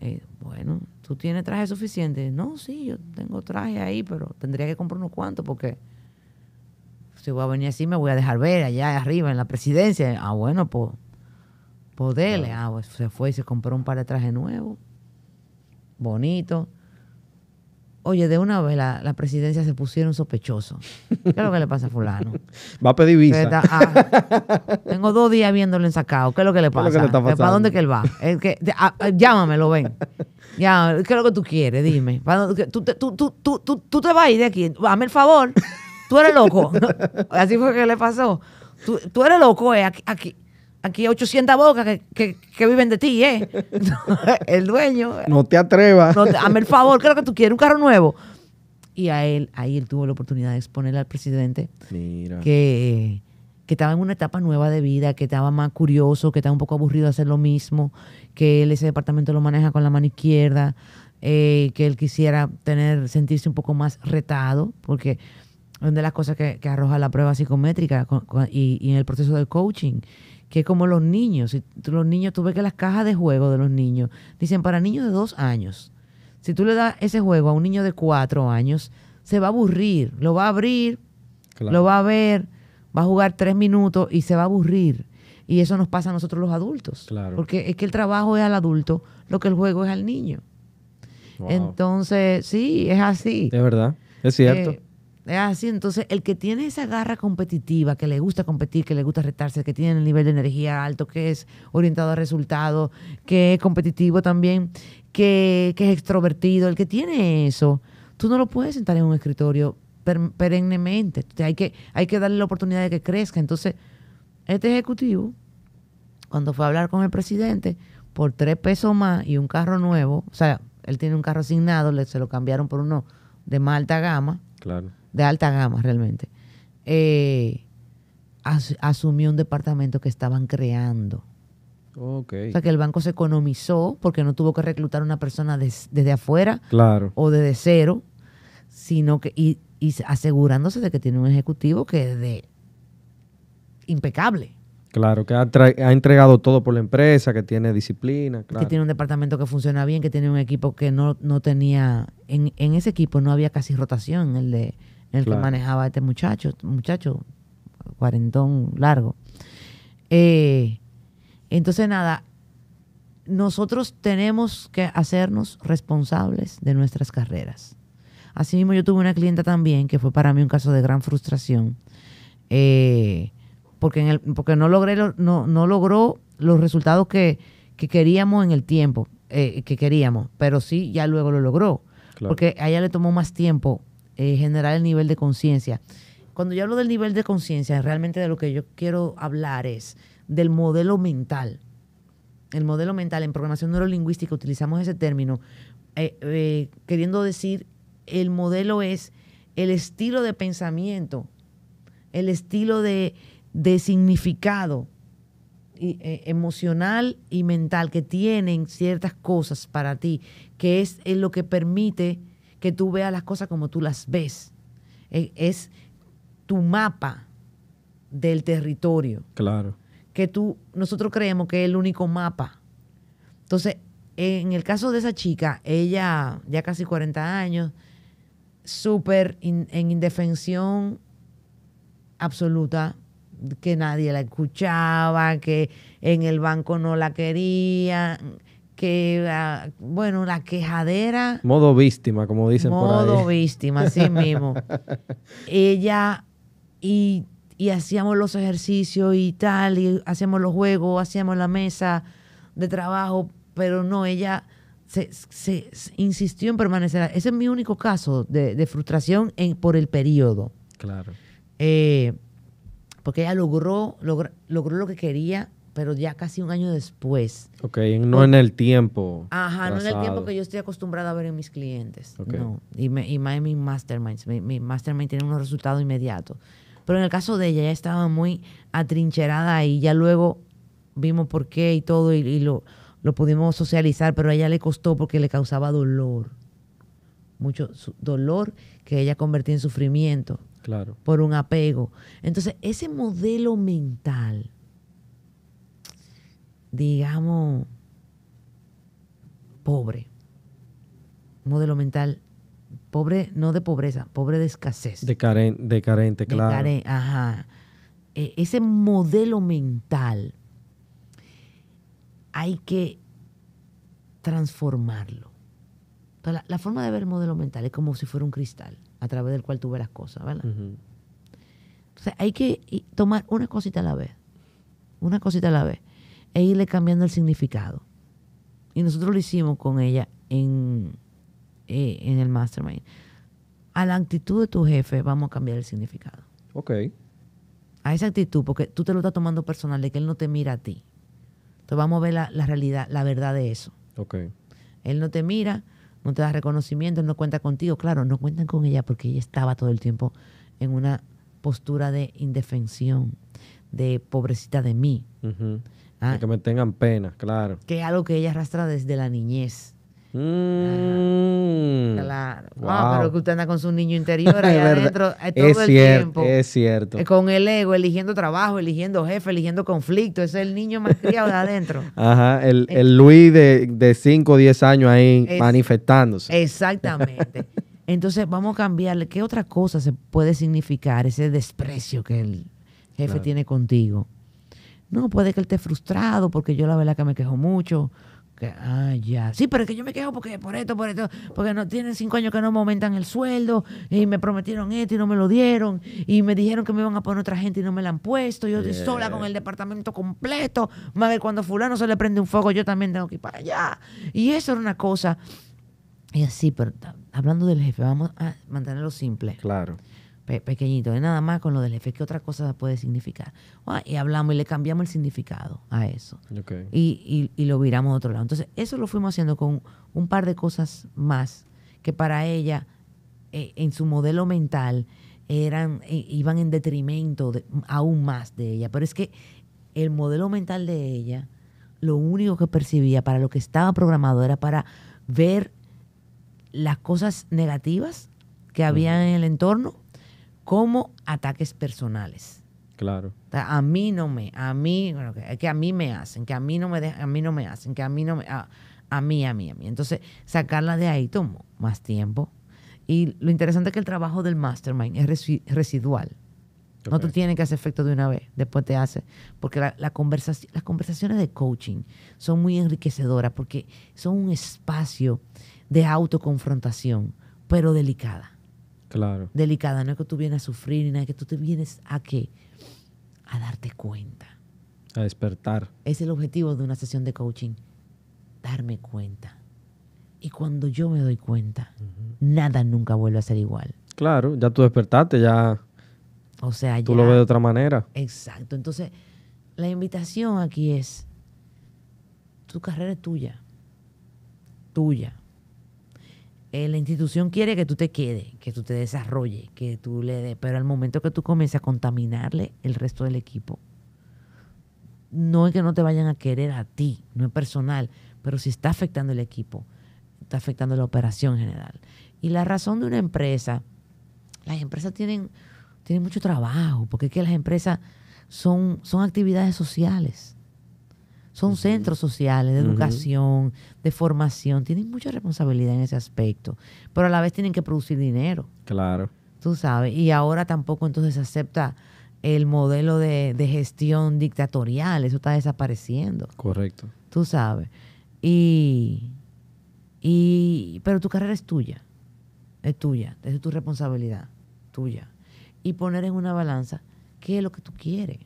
Eh, bueno, ¿tú tienes traje suficiente? No, sí, yo tengo traje ahí, pero tendría que comprar unos cuantos porque si voy a venir así me voy a dejar ver allá arriba en la presidencia. Ah, bueno, pues poderle ah, se fue y se compró un par de trajes nuevos, bonito. Oye, de una vez la, presidencia se pusieron sospechosos. ¿Qué es lo que le pasa a fulano? Va a pedir visa. Ah, tengo dos días viéndolo en sacado. ¿Qué es lo que le pasa? ¿Para dónde que él va? Llámame, que, ah, ah, ven. Ya, ¿Qué es lo que tú quieres? Dime. ¿Tú, te vas a ir de aquí. Dame el favor. Tú eres loco. Así fue que le pasó. Tú, eres loco, eh, aquí aquí hay 800 bocas que, que, viven de ti, ¿eh? el dueño. No te atrevas. No hazme el favor, creo que tú quieres un carro nuevo. Y a él, ahí él tuvo la oportunidad de exponerle al presidente que que estaba en una etapa nueva de vida, que estaba más curioso, que estaba un poco aburrido de hacer lo mismo, que él ese departamento lo maneja con la mano izquierda, eh, que él quisiera tener, sentirse un poco más retado, porque es una de las cosas que, arroja la prueba psicométrica y, y, en el proceso del coaching, que como los niños, si los niños, tú ves que las cajas de juego de los niños dicen para niños de dos años. Si tú le das ese juego a un niño de cuatro años, se va a aburrir, lo va a abrir, lo va a ver, va a jugar tres minutos y se va a aburrir. Y eso nos pasa a nosotros los adultos. Claro. Porque es que el trabajo es al adulto lo que el juego es al niño. Entonces, sí, es así. Es verdad, es cierto. Eh, así, ah, entonces el que tiene esa garra competitiva, que le gusta competir, que le gusta retarse, que tiene el nivel de energía alto, que es orientado a resultados, que es competitivo también, que, es extrovertido, el que tiene eso, tú no lo puedes sentar en un escritorio perennemente. hay, que, hay que darle la oportunidad de que crezca. Entonces, este ejecutivo, cuando fue a hablar con el presidente, por tres pesos más y un carro nuevo, o sea, él tiene un carro asignado, le, se lo cambiaron por uno de más alta gama. Claro de alta gama realmente, eh, asumió un departamento que estaban creando. O sea, que el banco se economizó porque no tuvo que reclutar una persona desde afuera claro. o desde cero, sino que y, asegurándose de que tiene un ejecutivo que es de impecable. Claro, que ha, entregado todo por la empresa, que tiene disciplina. Que tiene un departamento que funciona bien, que tiene un equipo que no, no tenía... En, en ese equipo no había casi rotación, el de el que manejaba este muchacho, muchacho cuarentón largo. Eh, entonces, nada, nosotros tenemos que hacernos responsables de nuestras carreras. Asimismo, yo tuve una clienta también que fue para mí un caso de gran frustración, eh, porque, porque no, logré, no, logró los resultados que, queríamos en el tiempo, eh, que queríamos, pero sí ya luego lo logró, porque a ella le tomó más tiempo eh, generar el nivel de conciencia. Cuando yo hablo del nivel de conciencia, realmente de lo que yo quiero hablar es del modelo mental. El modelo mental en programación neurolingüística utilizamos ese término, eh, eh, queriendo decir, el modelo es el estilo de pensamiento, el estilo de, significado emocional y mental que tienen ciertas cosas para ti, que es lo que permite que tú veas las cosas como tú las ves. E, es, tu mapa del territorio. Claro. Que tú, nosotros creemos que es el único mapa. Entonces, en el caso de esa chica, ella ya casi 40 años, súper en indefensión absoluta, que nadie la escuchaba, que en el banco no la querían que ah, bueno, la quejadera. Modo víctima, como dicen por ahí. Modo víctima, sí mismo. Ella y, hacíamos los ejercicios y tal, y hacíamos los juegos, hacíamos la mesa de trabajo, pero no, ella se, se, insistió en permanecer. Ese es mi único caso de, frustración en, por el periodo. Claro. Eh, porque ella logró, logró lo que quería pero ya casi un año después. Ok, no en el tiempo. Ajá, no en el tiempo que yo estoy acostumbrada a ver en mis clientes. No, y, me, más en mastermind. Mi, mi, mastermind tiene unos resultados inmediatos. Pero en el caso de ella, ya estaba muy atrincherada y ya luego vimos por qué y todo y, lo, lo pudimos socializar, pero a ella le costó porque le causaba dolor. Mucho dolor que ella convertía en sufrimiento. Claro. Por un apego. Entonces, ese modelo mental digamos, pobre. modelo mental pobre, no de pobreza, pobre de escasez. De, caren, de carente, claro. ajá. E, ese modelo mental hay que transformarlo. la, forma de ver el modelo mental es como si fuera un cristal a través del cual tú ves las cosas, hay que tomar una cosita a la vez. Una cosita a la vez e irle cambiando el significado. Y nosotros lo hicimos con ella en, eh, en el mastermind. A la actitud de tu jefe vamos a cambiar el significado. Ok. A esa actitud, porque tú te lo estás tomando personal, de que él no te mira a ti. Entonces vamos a ver la, realidad, la verdad de eso. Ok. Él no te mira, no te da reconocimiento, no cuenta contigo. Claro, no cuentan con ella porque ella estaba todo el tiempo en una postura de indefensión, de pobrecita de mí. Ah. que me tengan pena, claro. Que es algo que ella arrastra desde la niñez. Mm. claro. Wow. pero que usted anda con su niño interior ahí adentro eh, todo es el cierto, tiempo. Es cierto. Eh, con el ego, eligiendo trabajo, eligiendo jefe, eligiendo conflicto. es el niño más criado de adentro. Ajá, el, eh. el Luis de 5 o 10 años ahí manifestándose. Exactamente. Entonces, vamos a cambiarle. ¿Qué otra cosa se puede significar ese desprecio que el jefe tiene contigo? No, puede que él esté frustrado porque yo la verdad que me quejo mucho. Que, ah, ya. Sí, pero es que yo me quejo porque por esto, por esto, porque no tienen cinco años que no me aumentan el sueldo y me prometieron esto y no me lo dieron y me dijeron que me iban a poner otra gente y no me la han puesto. Yo estoy sola con el departamento completo. Más que cuando fulano se le prende un fuego, yo también tengo que ir para allá. Y eso era una cosa. Y así, pero hablando del jefe, vamos a mantenerlo simple. Claro pequeñito, de nada más con lo del jefe, ¿qué otra cosa puede significar? Ah, y hablamos y le cambiamos el significado a eso. Y, y, lo viramos de otro lado. Entonces, eso lo fuimos haciendo con un par de cosas más que para ella, eh, en su modelo mental, eran, eh, iban en detrimento aún más de ella. Pero es que el modelo mental de ella, lo único que percibía para lo que estaba programado era para ver las cosas negativas que había en el entorno como ataques personales. Claro. A mí no me, a mí, bueno, que, a mí me hacen, que a mí no me dejan, a mí no me hacen, que a mí no me, a, mí, a mí, a mí. Entonces, sacarla de ahí tomó más tiempo. Y lo interesante es que el trabajo del mastermind es residual. No te tiene que hacer efecto de una vez, después te hace. Porque la conversación, las conversaciones de coaching son muy enriquecedoras porque son un espacio de autoconfrontación, pero delicada. Claro. Delicada, no es que tú vienes a sufrir ni nada, es que tú te vienes a qué? A darte cuenta. A despertar. Es el objetivo de una sesión de coaching, darme cuenta. Y cuando yo me doy cuenta, nada nunca vuelve a ser igual. Claro, ya tú despertaste, ya. O sea, Tú lo ves de otra manera. Exacto. Entonces, la invitación aquí es: tu carrera es tuya. Tuya. Eh, la institución quiere que tú te quedes, que tú te desarrolles, que tú le des, pero al momento que tú comiences a contaminarle el resto del equipo, no es que no te vayan a querer a ti, no es personal, pero si está afectando el equipo, está afectando la operación en general. Y la razón de una empresa, las empresas tienen, tienen mucho trabajo, porque es que las empresas son, son actividades sociales. Son centros sociales de educación, de formación. Tienen mucha responsabilidad en ese aspecto. Pero a la vez tienen que producir dinero. Claro. Tú sabes. Y ahora tampoco entonces se acepta el modelo de, de gestión dictatorial. Eso está desapareciendo. Correcto. Tú sabes. Y, y, pero tu carrera es tuya. Es tuya. Es tu responsabilidad. Tuya. Y poner en una balanza qué es lo que tú quieres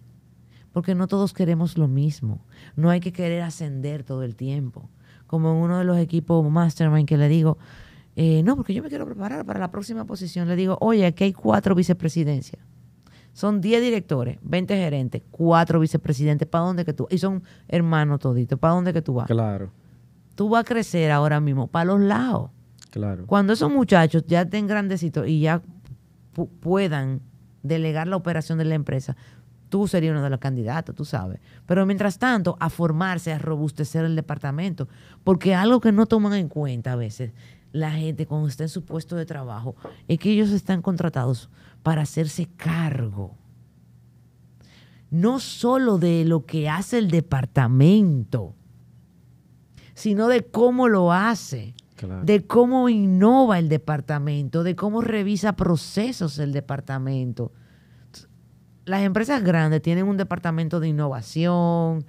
porque no todos queremos lo mismo. No hay que querer ascender todo el tiempo. Como en uno de los equipos mastermind que le digo, eh, no, porque yo me quiero preparar para la próxima posición, le digo, oye, aquí hay cuatro vicepresidencias. Son 10 directores, 20 gerentes, cuatro vicepresidentes. ¿Para dónde que tú? Y son hermanos toditos. ¿Para dónde que tú vas? Claro. Tú vas a crecer ahora mismo para los lados. Claro. Cuando esos muchachos ya estén grandecitos y ya puedan delegar la operación de la empresa, tú serías uno de los candidatos, tú sabes. Pero mientras tanto, a formarse, a robustecer el departamento, porque algo que no toman en cuenta a veces la gente cuando está en su puesto de trabajo es que ellos están contratados para hacerse cargo. No solo de lo que hace el departamento, sino de cómo lo hace, de cómo innova el departamento, de cómo revisa procesos el departamento las empresas grandes tienen un departamento de innovación,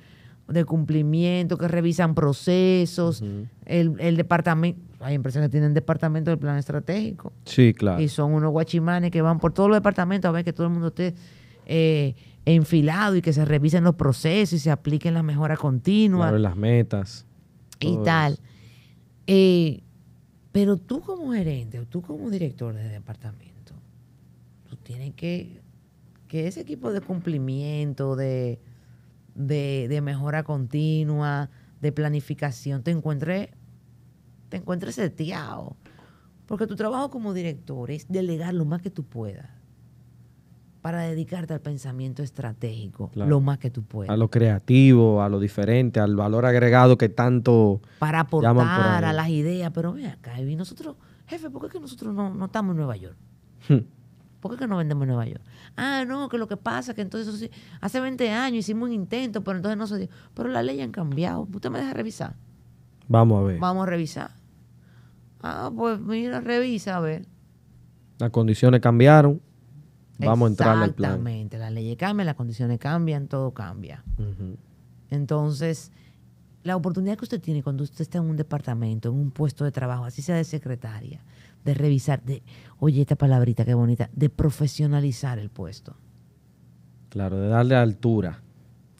de cumplimiento, que revisan procesos, el, departamento, hay empresas que tienen departamento de plan estratégico. Sí, claro. Y son unos guachimanes que van por todos los departamentos a ver que todo el mundo esté eh, enfilado y que se revisen los procesos y se apliquen las mejoras continuas. las metas. Y tal. Eh, pero tú como gerente o tú como director de departamento, tú tienes que que ese equipo de cumplimiento, de, de, mejora continua, de planificación, te encuentre, te encuentre seteado. Porque tu trabajo como director es delegar lo más que tú puedas para dedicarte al pensamiento estratégico, lo más que tú puedas. A lo creativo, a lo diferente, al valor agregado que tanto. Para aportar a las ideas. Pero mira acá, y nosotros, jefe, ¿por qué es que nosotros no, no estamos en Nueva York? Hmm. ¿Por qué que no vendemos en Nueva York? Ah, no, que lo que pasa es que entonces hace 20 años hicimos un intento, pero entonces no se dio. Pero la ley han cambiado. ¿Usted me deja revisar? Vamos a ver. Vamos a revisar. Ah, pues mira, revisa a ver. Las condiciones cambiaron. Vamos a entrar al plan. Exactamente, las leyes cambian, las condiciones cambian, todo cambia. Entonces, la oportunidad que usted tiene cuando usted está en un departamento, en un puesto de trabajo, así sea de secretaria, de revisar, de, oye, esta palabrita qué bonita, de profesionalizar el puesto. Claro, de darle altura.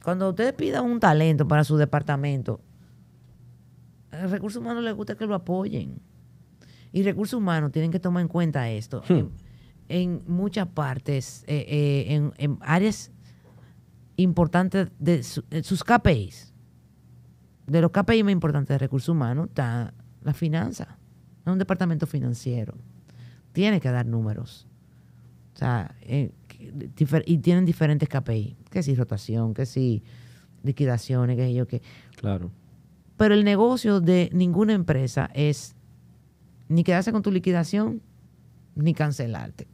Cuando ustedes pidan un talento para su departamento, a recursos humanos le gusta que lo apoyen. Y recursos humanos tienen que tomar en cuenta esto. Hmm. En, muchas partes, eh, eh, en, áreas importantes de, de, eh, sus KPIs, de los KPIs más importantes de recursos humanos, está la finanza es un departamento financiero. Tiene que dar números. O sea, eh, y tienen diferentes KPI. Que si rotación, que si liquidaciones, que yo que. Claro. Pero el negocio de ninguna empresa es ni quedarse con tu liquidación ni cancelarte.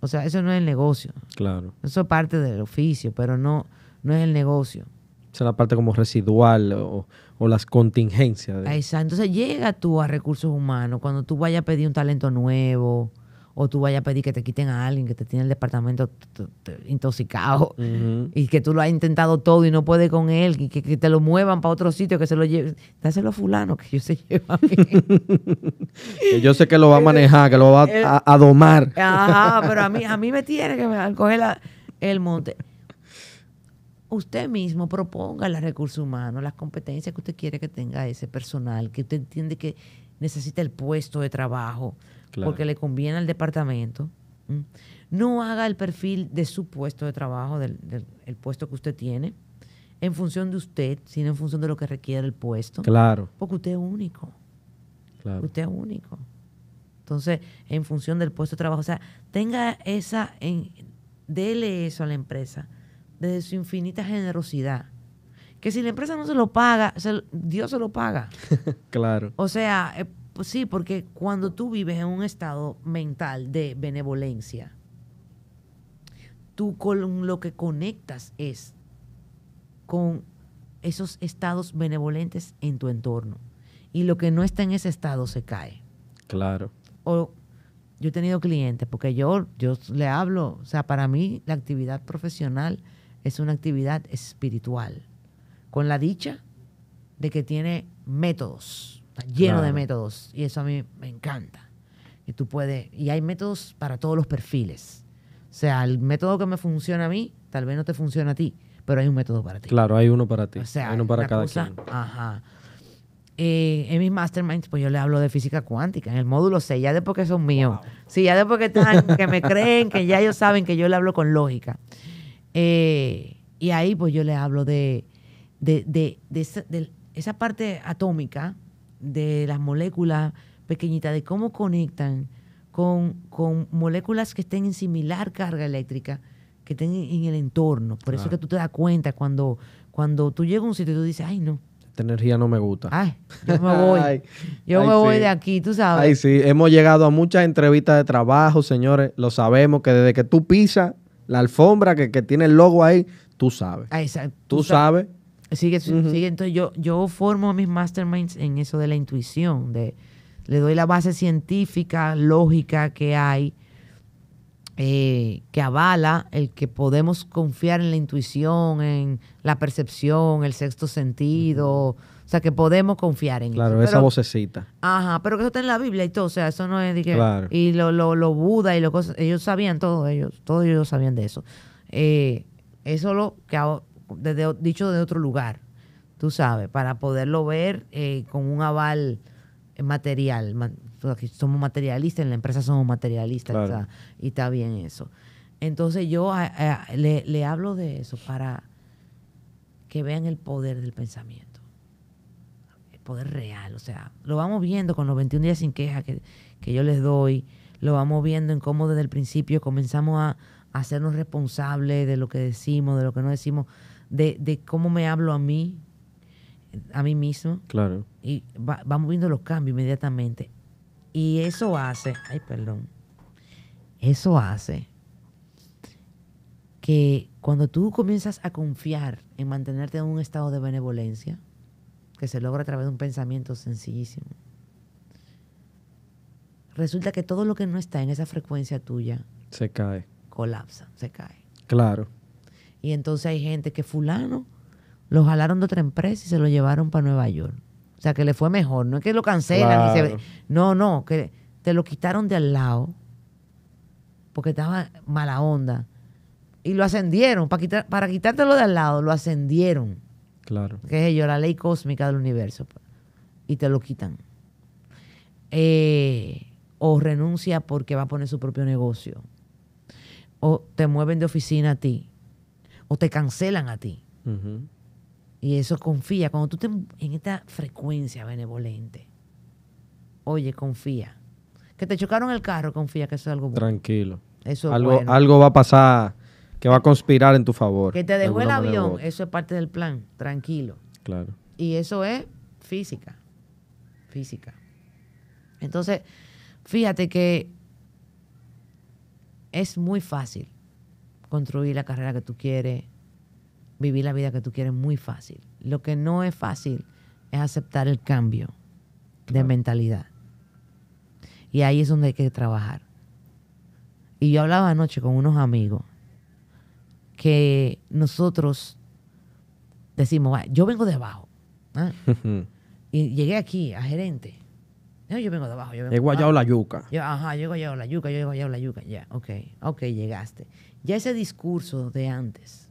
O sea, eso no es el negocio. Claro. Eso es parte del oficio, pero no, no es el negocio. Esa es la parte como residual o, o las contingencias. Entonces llega tú a recursos humanos cuando tú vayas a pedir un talento nuevo o tú vayas a pedir que te quiten a alguien que te tiene el departamento intoxicado y que tú lo has intentado todo y no puedes con él y que, te lo muevan para otro sitio, que se lo lleven. Dáselo a fulano que yo se lleva yo sé que lo va a manejar, que lo va a, domar. Ajá, pero a mí, a mí me tiene que coger el monte usted mismo proponga los recursos humanos, las competencias que usted quiere que tenga ese personal, que usted entiende que necesita el puesto de trabajo, porque le conviene al departamento. No haga el perfil de su puesto de trabajo, del, puesto que usted tiene, en función de usted, sino en función de lo que requiere el puesto. Claro. Porque usted es único. Claro. Usted es único. Entonces, en función del puesto de trabajo, o sea, tenga esa, en, dele eso a la empresa desde su infinita generosidad. Que si la empresa no se lo paga, Dios se lo paga. claro. O sea, eh, pues sí, porque cuando tú vives en un estado mental de benevolencia, tú con lo que conectas es con esos estados benevolentes en tu entorno. Y lo que no está en ese estado se cae. Claro. O yo he tenido clientes, porque yo, yo le hablo, o sea, para mí la actividad profesional es una actividad espiritual, con la dicha de que tiene métodos, está lleno de métodos, y eso a mí me encanta. Y tú puedes, y hay métodos para todos los perfiles. O sea, el método que me funciona a mí, tal vez no te funciona a ti, pero hay un método para ti. Claro, hay uno para ti. hay uno para cada quien. Ajá. Eh, en mis masterminds, pues yo le hablo de física cuántica, en el módulo 6, ya de porque son míos. Sí, ya de porque están, que me creen, que ya ellos saben que yo le hablo con lógica. Eh, y ahí pues yo le hablo de, de, esa, parte atómica de las moléculas pequeñitas, de cómo conectan con, moléculas que estén en similar carga eléctrica, que estén en, el entorno. Por eso que tú te das cuenta cuando, cuando tú llegas a un sitio y tú dices, ay no. Esta energía no me gusta. Ay, yo me voy. yo me voy de aquí, tú sabes. Ay, sí. Hemos llegado a muchas entrevistas de trabajo, señores. Lo sabemos que desde que tú pisas la alfombra que, tiene el logo ahí, tú sabes. Ah, exacto. Tú, sabes. Sigue, sigue. Entonces yo, yo formo a mis masterminds en eso de la intuición, de le doy la base científica, lógica que hay, eh, que avala el que podemos confiar en la intuición, en la percepción, el sexto sentido. O sea, que podemos confiar en claro, eso. Claro, esa vocecita. Ajá, pero que eso está en la Biblia y todo. O sea, eso no es Claro. Y lo, lo, Buda y lo cosas. Ellos sabían todo, ellos. Todos ellos sabían de eso. Eh, eso lo que desde, dicho de otro lugar, tú sabes, para poderlo ver eh, con un aval material. Aquí somos materialistas, en la empresa somos materialistas y está bien eso. Entonces yo le hablo de eso para que vean el poder del pensamiento poder real. O sea, lo vamos viendo con los 21 días sin queja que, yo les doy, lo vamos viendo en cómo desde el principio comenzamos a, hacernos responsables de lo que decimos, de lo que no decimos, de, cómo me hablo a mí, a mí mismo. Claro. Y vamos viendo los cambios inmediatamente. Y eso hace, ay, perdón, eso hace que cuando tú comienzas a confiar en mantenerte en un estado de benevolencia, que se logra a través de un pensamiento sencillísimo. Resulta que todo lo que no está en esa frecuencia tuya se cae. Colapsa, se cae. Claro. Y entonces hay gente que fulano lo jalaron de otra empresa y se lo llevaron para Nueva York. O sea, que le fue mejor. No es que lo cancelan No, no, que te lo quitaron de al lado porque estaba mala onda. Y lo ascendieron. Para, quitar, para quitártelo de al lado, lo ascendieron. Claro. ¿Qué es yo? La ley cósmica del universo. Pues, y te lo quitan. Eh, o renuncia porque va a poner su propio negocio. O te mueven de oficina a ti. O te cancelan a ti. Y eso confía. Cuando tú te en esta frecuencia benevolente, oye, confía. Que te chocaron el carro, confía que eso es algo bueno. Tranquilo. Eso algo va a pasar que va a conspirar en tu favor. Que te dejó el avión, eso es parte del plan, tranquilo. Claro. Y eso es física, física. Entonces, fíjate que es muy fácil construir la carrera que tú quieres, vivir la vida que tú quieres, muy fácil. Lo que no es fácil es aceptar el cambio de mentalidad. Y ahí es donde hay que trabajar. Y yo hablaba anoche con unos amigos que nosotros decimos, yo vengo de abajo. ¿ah? y llegué aquí a gerente. No, yo vengo de abajo. Yo vengo he guayado la yuca. ajá, yo he guayado la yuca, yo he guayado la yuca. Ya, ok, ok, llegaste. Ya ese discurso de antes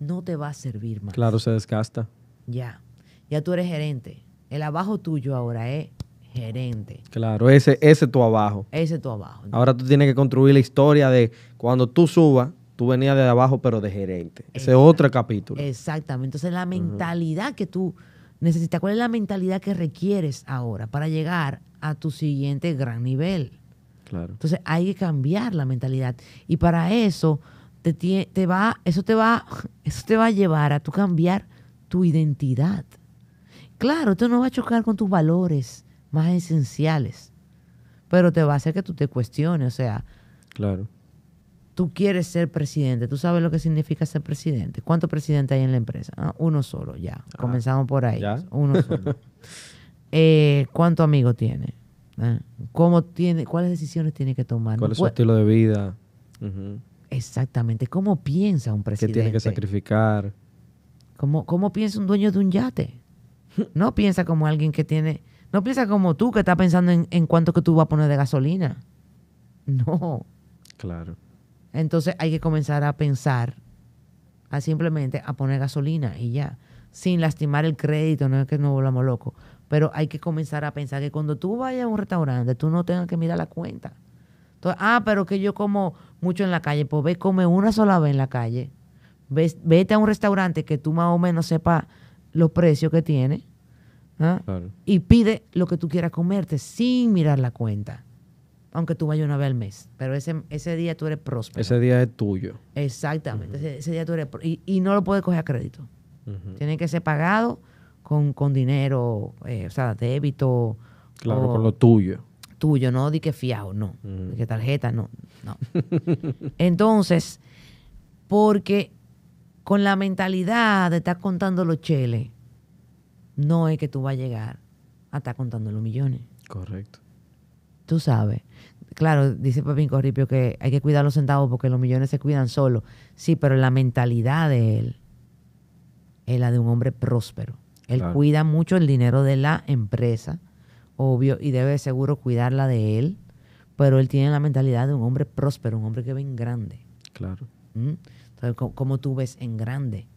no te va a servir más. Claro, se desgasta. Ya, ya tú eres gerente. El abajo tuyo ahora es gerente. Claro, ese, ese tu abajo. Ese es tu abajo. Ahora tú tienes que construir la historia de cuando tú subas, tú venías de abajo, pero de gerente. Ese es otro capítulo. Exactamente. Entonces, la mentalidad que tú necesitas, ¿cuál es la mentalidad que requieres ahora para llegar a tu siguiente gran nivel? Claro. Entonces, hay que cambiar la mentalidad. Y para eso, te, te va, eso, te va, eso te va a llevar a tu cambiar tu identidad. Claro, tú no va a chocar con tus valores más esenciales, pero te va a hacer que tú te cuestiones, o sea, claro tú quieres ser presidente, tú sabes lo que significa ser presidente. ¿Cuántos presidentes hay en la empresa? Ah, uno solo, ya. Ah, Comenzamos por ahí. Uno solo. eh, ¿Cuántos amigos tiene? Ah, ¿Cómo tiene? ¿Cuáles decisiones tiene que tomar? ¿Cuál es su estilo de vida? Exactamente. ¿Cómo piensa un presidente? ¿Qué tiene que sacrificar? ¿Cómo, ¿Cómo piensa un dueño de un yate? No piensa como alguien que tiene... No piensa como tú que estás pensando en, en cuánto que tú vas a poner de gasolina. No. Claro. Entonces hay que comenzar a pensar, a simplemente a poner gasolina y ya, sin lastimar el crédito, no es que no volvamos locos, pero hay que comenzar a pensar que cuando tú vayas a un restaurante, tú no tengas que mirar la cuenta. ah, pero que yo como mucho en la calle, pues ve, come una sola vez en la calle, vete a un restaurante que tú más o menos sepas los precios que tiene ¿ah? y pide lo que tú quieras comerte sin mirar la cuenta aunque tú vayas una vez al mes, pero ese, ese día tú eres próspero. Ese día es tuyo. Exactamente, ese, día tú eres y, y, no lo puedes coger a crédito. Tiene que ser pagado con, con dinero, eh, o sea, débito. Claro, con lo tuyo. Tuyo, no di que fiado, no. que tarjeta, no. no. Entonces, porque con la mentalidad de estar contando los cheles, no es que tú vas a llegar a estar contando los millones. Correcto. Tú sabes claro, dice Papín Corripio que hay que cuidar los centavos porque los millones se cuidan solos. Sí, pero la mentalidad de él es la de un hombre próspero. Él cuida mucho el dinero de la empresa, obvio, y debe seguro cuidarla de él, pero él tiene la mentalidad de un hombre próspero, un hombre que ve en grande. Claro. Como ¿Mm? Entonces, ¿cómo tú ves en grande?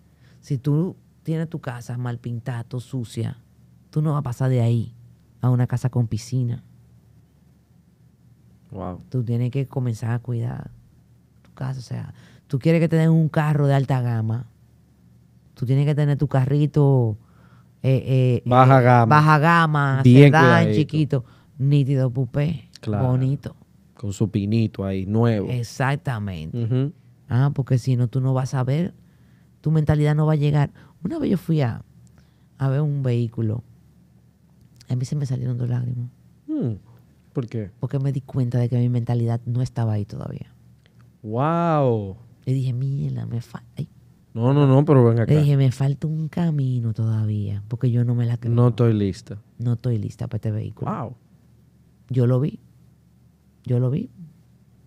Si tú tienes tu casa mal pintada, sucia, tú no vas a pasar de ahí a una casa con piscina Tú tienes que comenzar a cuidar tu casa. O sea, tú quieres que te den un carro de alta gama. Tú tienes que tener tu carrito eh, eh, baja eh, gama. Baja gama, sedán, chiquito. Nítido pupé. Bonito. Con su pinito ahí, nuevo. Exactamente. Ah, porque si no, tú no vas a ver. Tu mentalidad no va a llegar. Una vez yo fui a, a ver un vehículo. A mí se me salieron dos lágrimas. Mm. ¿Por qué? Porque me di cuenta de que mi mentalidad no estaba ahí todavía. ¡Wow! Y dije, mira, me falta. No, no, no, pero venga acá. Y dije, me falta un camino todavía, porque yo no me la creo. No estoy lista. No estoy lista para este vehículo. ¡Wow! Yo lo vi. Yo lo vi.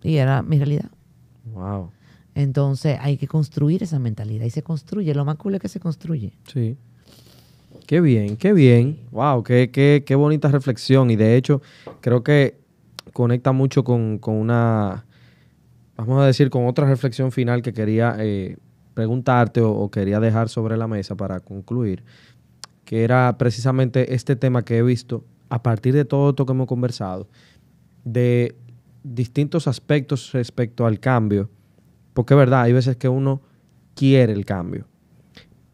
Y era mi realidad. ¡Wow! Entonces hay que construir esa mentalidad y se construye. Lo más cool es que se construye. Sí. Qué bien, qué bien. Wow, qué, qué, qué bonita reflexión. Y de hecho, creo que conecta mucho con, una, vamos a decir, con otra reflexión final que quería eh, preguntarte o, o quería dejar sobre la mesa para concluir, que era precisamente este tema que he visto a partir de todo esto que hemos conversado, de distintos aspectos respecto al cambio, porque es verdad, hay veces que uno quiere el cambio,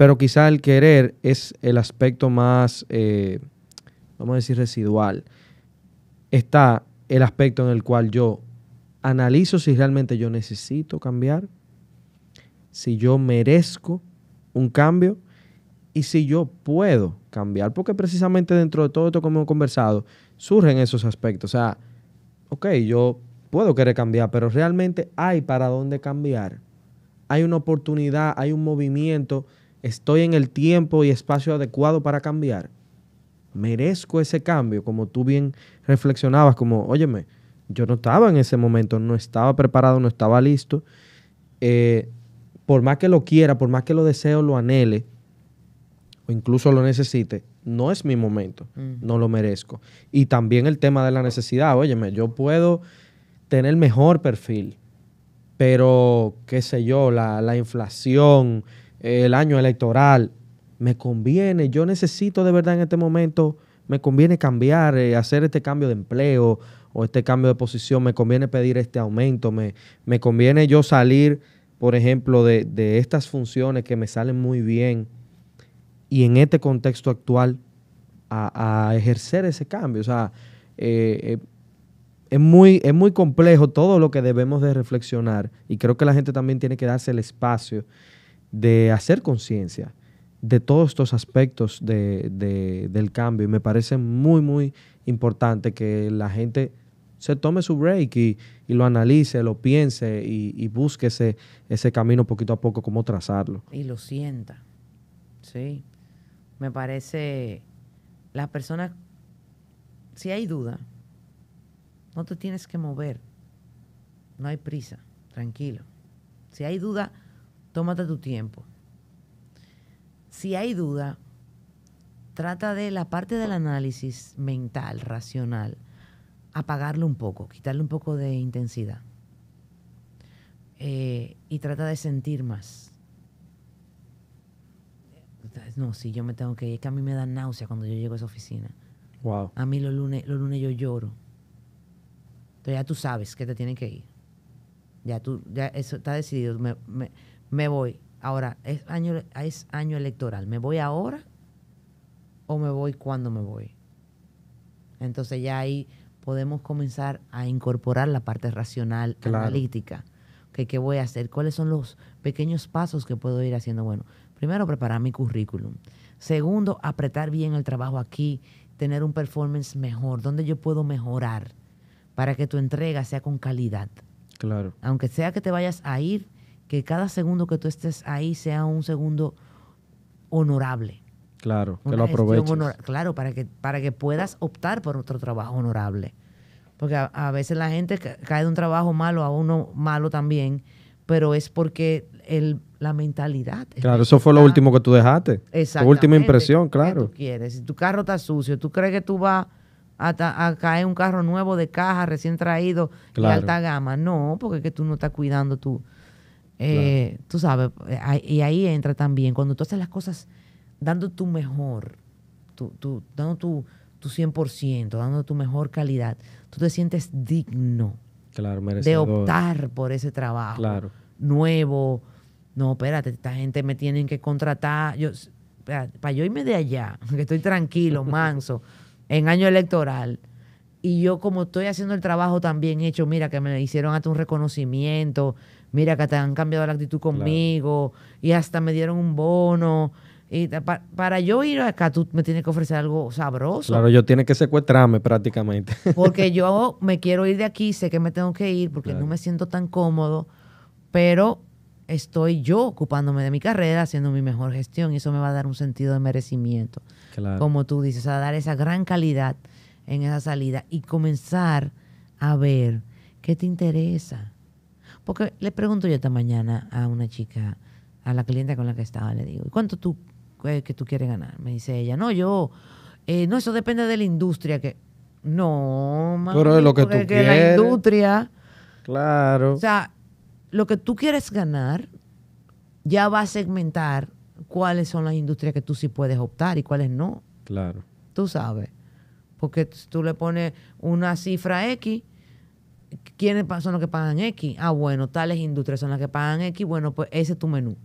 pero quizá el querer es el aspecto más, eh, vamos a decir, residual. Está el aspecto en el cual yo analizo si realmente yo necesito cambiar, si yo merezco un cambio y si yo puedo cambiar, porque precisamente dentro de todo esto que hemos conversado, surgen esos aspectos. O sea, ok, yo puedo querer cambiar, pero realmente hay para dónde cambiar. Hay una oportunidad, hay un movimiento estoy en el tiempo y espacio adecuado para cambiar. Merezco ese cambio, como tú bien reflexionabas, como, óyeme, yo no estaba en ese momento, no estaba preparado, no estaba listo. Eh, por más que lo quiera, por más que lo deseo, lo anhele, o incluso lo necesite, no es mi momento, mm. no lo merezco. Y también el tema de la necesidad, óyeme, yo puedo tener mejor perfil, pero qué sé yo, la, la inflación, el año electoral, me conviene, yo necesito de verdad en este momento, me conviene cambiar, eh, hacer este cambio de empleo o este cambio de posición, me conviene pedir este aumento, me, me conviene yo salir, por ejemplo, de, estas funciones que me salen muy bien y en este contexto actual a, ejercer ese cambio. O sea, eh, eh, es, muy, es muy complejo todo lo que debemos de reflexionar y creo que la gente también tiene que darse el espacio de hacer conciencia de todos estos aspectos de, del cambio. Y me parece muy, muy importante que la gente se tome su break y, lo analice, lo piense y, y busque ese, ese, camino poquito a poco, cómo trazarlo. Y lo sienta. Sí. Me parece, las personas, si hay duda, no te tienes que mover. No hay prisa, tranquilo. Si hay duda, tómate tu tiempo. Si hay duda, trata de la parte del análisis mental, racional, apagarlo un poco, quitarle un poco de intensidad. Eh, y trata de sentir más. No, si yo me tengo que ir, es que a mí me da náusea cuando yo llego a esa oficina. Wow. A mí los lunes, los lunes yo lloro. Entonces ya tú sabes que te tienen que ir. Ya tú, ya eso está decidido. me, me voy. Ahora, es año, es año electoral. ¿Me voy ahora o me voy cuando me voy? Entonces ya ahí podemos comenzar a incorporar la parte racional, analítica. que voy a hacer? ¿Cuáles son los pequeños pasos que puedo ir haciendo? Bueno, primero preparar mi currículum. Segundo, apretar bien el trabajo aquí, tener un performance mejor, donde yo puedo mejorar para que tu entrega sea con calidad. Claro. Aunque sea que te vayas a ir que cada segundo que tú estés ahí sea un segundo honorable. Claro, que lo aproveches. Claro, para que, para que puedas optar por otro trabajo honorable. Porque a, veces la gente cae de un trabajo malo a uno malo también, pero es porque el, la mentalidad. Claro, eso fue lo último que tú dejaste. Tu última impresión, claro. Tú quieres? Si tu carro está sucio, tú crees que tú vas a, caer un carro nuevo de caja, recién traído, de alta gama. No, porque es que tú no estás cuidando tu, eh, tú sabes, y ahí entra también, cuando tú haces las cosas dando tu mejor, tu, tu, dando tu, tu 100%, dando tu mejor calidad, tú te sientes digno claro, de optar por ese trabajo claro. nuevo. No, espérate, esta gente me tienen que contratar. Yo, para yo irme de allá, que estoy tranquilo, manso, en año electoral, y yo como estoy haciendo el trabajo también hecho, mira que me hicieron hasta un reconocimiento, mira que te han cambiado la actitud conmigo y hasta me dieron un bono. Y para yo ir acá, tú me tienes que ofrecer algo sabroso. Claro, yo tiene que secuestrarme prácticamente. Porque yo me quiero ir de aquí, sé que me tengo que ir porque no me siento tan cómodo, pero estoy yo ocupándome de mi carrera, haciendo mi mejor gestión y eso me va a dar un sentido de merecimiento. Claro. Como tú dices, a dar esa gran calidad en esa salida y comenzar a ver qué te interesa porque le pregunto yo esta mañana a una chica, a la clienta con la que estaba, le digo, cuánto tú eh, que tú quieres ganar? Me dice ella, no, yo, eh, no, eso depende de la industria que... No, mami, Pero es lo que tú que La industria... Claro. O sea, lo que tú quieres ganar ya va a segmentar cuáles son las industrias que tú sí puedes optar y cuáles no. Claro. Tú sabes. Porque tú le pones una cifra X ¿Quiénes son los que pagan X? Ah, bueno, tales industrias son las que pagan X. Bueno, pues ese es tu menú.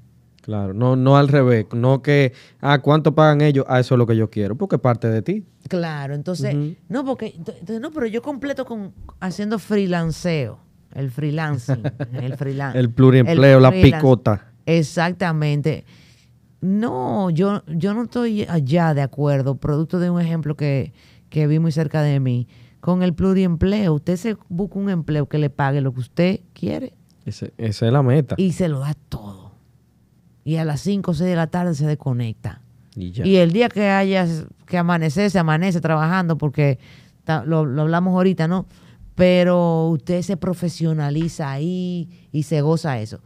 Claro, no, no al revés, no que, ah, ¿cuánto pagan ellos? Ah, eso es lo que yo quiero, porque parte de ti. Claro, entonces, no, porque, entonces, no, pero yo completo con haciendo freelanceo, el freelancing, el freelance. el pluriempleo, la picota. Exactamente. No, yo, yo no estoy allá de acuerdo, producto de un ejemplo que, que vi muy cerca de mí, con el pluriempleo. Usted se busca un empleo que le pague lo que usted quiere. esa es la meta. Y se lo da todo. Y a las 5 o 6 de la tarde se desconecta. Y, el día que haya que amanecer, se amanece trabajando, porque lo, hablamos ahorita, ¿no? Pero usted se profesionaliza ahí y se goza eso.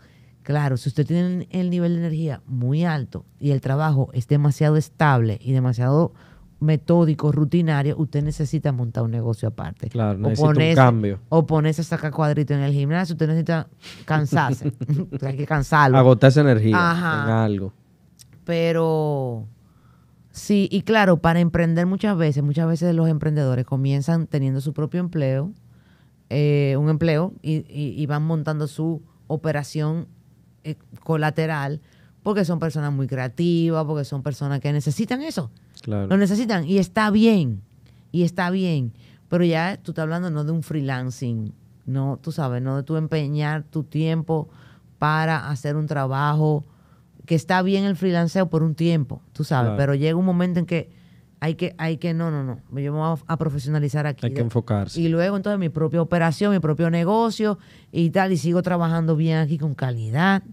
Claro, si usted tiene el nivel de energía muy alto y el trabajo es demasiado estable y demasiado metódico, rutinario, usted necesita montar un negocio aparte. Claro, o ponerse, un cambio. O ponerse a sacar cuadrito en el gimnasio, usted necesita cansarse. Hay que cansarlo. Agotar esa energía en algo. Pero sí, y claro, para emprender muchas veces, muchas veces los emprendedores comienzan teniendo su propio empleo, eh, un empleo, y, van montando su operación eh, colateral porque son personas muy creativas, porque son personas que necesitan eso lo necesitan y está bien, y está bien. Pero ya tú estás hablando no de un freelancing, no, tú sabes, no de tu empeñar tu tiempo para hacer un trabajo que está bien el freelanceo por un tiempo, tú sabes, pero llega un momento en que hay que, hay que, no, no, no, me voy a, a profesionalizar aquí. Hay que enfocarse. Y luego entonces mi propia operación, mi propio negocio y tal, y sigo trabajando bien aquí con calidad.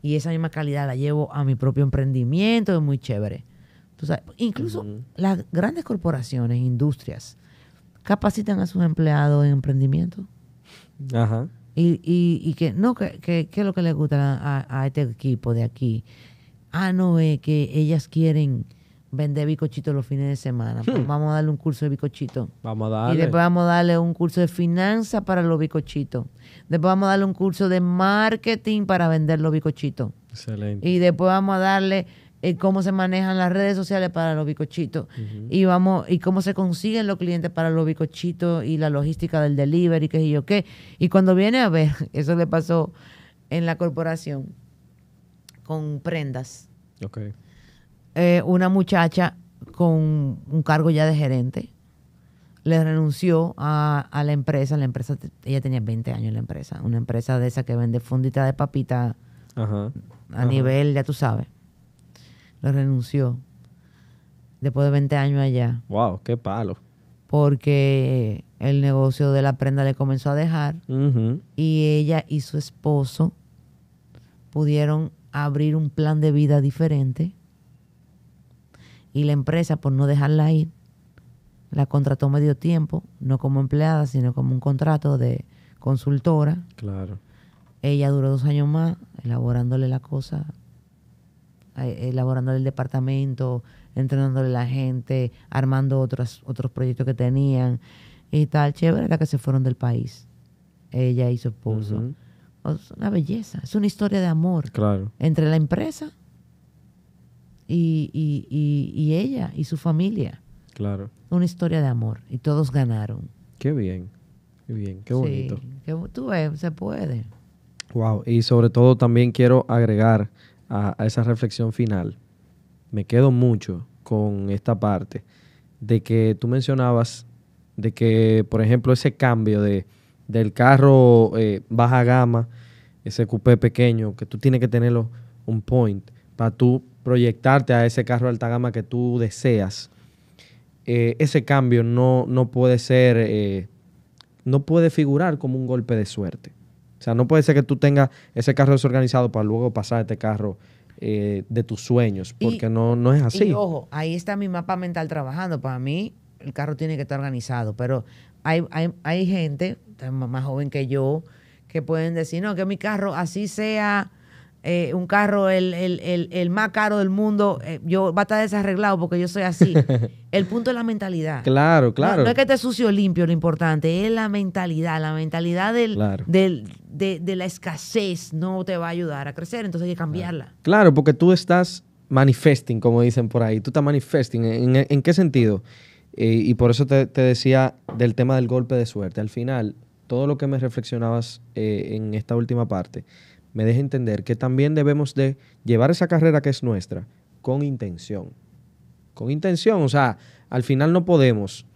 Y esa misma calidad la llevo a mi propio emprendimiento, es muy chévere. Tú incluso las grandes corporaciones, industrias, capacitan a sus empleados en emprendimiento. Ajá. Y, y, que no, que, es lo que le gusta a, este equipo de aquí. Ah, no, es que ellas quieren vender bicochito los fines de semana. Hmm. vamos a darle un curso de bicochito. Vamos a darle. Y después vamos a darle un curso de finanzas para los bicochitos. Después vamos a darle un curso de marketing para vender los bicochitos. Excelente. Y después vamos a darle eh, cómo se manejan las redes sociales para los bicochitos y vamos y cómo se consiguen los clientes para los bicochitos y la logística del delivery qué y yo qué y cuando viene a ver eso le pasó en la corporación con prendas eh, una muchacha con un cargo ya de gerente le renunció a, la empresa la empresa ella tenía 20 años en la empresa una empresa de esa que vende fundita de papita a nivel ya tú sabes la renunció después de 20 años allá. ¡Wow! ¡Qué palo! Porque el negocio de la prenda le comenzó a dejar y ella y su esposo pudieron abrir un plan de vida diferente y la empresa por no dejarla ir la contrató medio tiempo, no como empleada, sino como un contrato de consultora. Claro. Ella duró dos años más elaborándole la cosa eh, elaborando el departamento, entrenándole a la gente, armando otros, otros proyectos que tenían y tal. Chévere era que se fueron del país, ella y su esposo. es una belleza, es una historia de amor claro. entre la empresa y, y, ella y su familia. Claro. Una historia de amor y todos ganaron. Qué bien, qué bien, qué bonito. tú ves, se puede. Wow, y sobre todo también quiero agregar a, esa reflexión final, me quedo mucho con esta parte de que tú mencionabas de que, por ejemplo, ese cambio de, del carro eh, baja gama, ese coupé pequeño, que tú tienes que tenerlo un point para tú proyectarte a ese carro alta gama que tú deseas. Eh, ese cambio no, no puede ser, eh, no puede figurar como un golpe de suerte. O sea, no puede ser que tú tengas ese carro desorganizado para luego pasar este carro eh, de tus sueños, porque no, no es así. Y ojo, ahí está mi mapa mental trabajando. Para mí, el carro tiene que estar organizado, pero hay, hay, hay gente más joven que yo que pueden decir, no, que mi carro así sea eh, un carro, el, más caro del mundo, eh, yo va a estar desarreglado porque yo soy así. el punto es la mentalidad. Claro, claro. No, es que esté sucio limpio lo importante, es la mentalidad. La mentalidad del, de, la escasez no te va a ayudar a crecer, entonces hay que cambiarla. Claro, porque tú estás manifesting, como dicen por ahí. Tú estás manifesting. ¿En, qué sentido? Eh, y por eso te, decía del tema del golpe de suerte. Al final, todo lo que me reflexionabas en esta última parte me deja entender que también debemos de llevar esa carrera que es nuestra con intención. Con intención, o sea, al final no podemos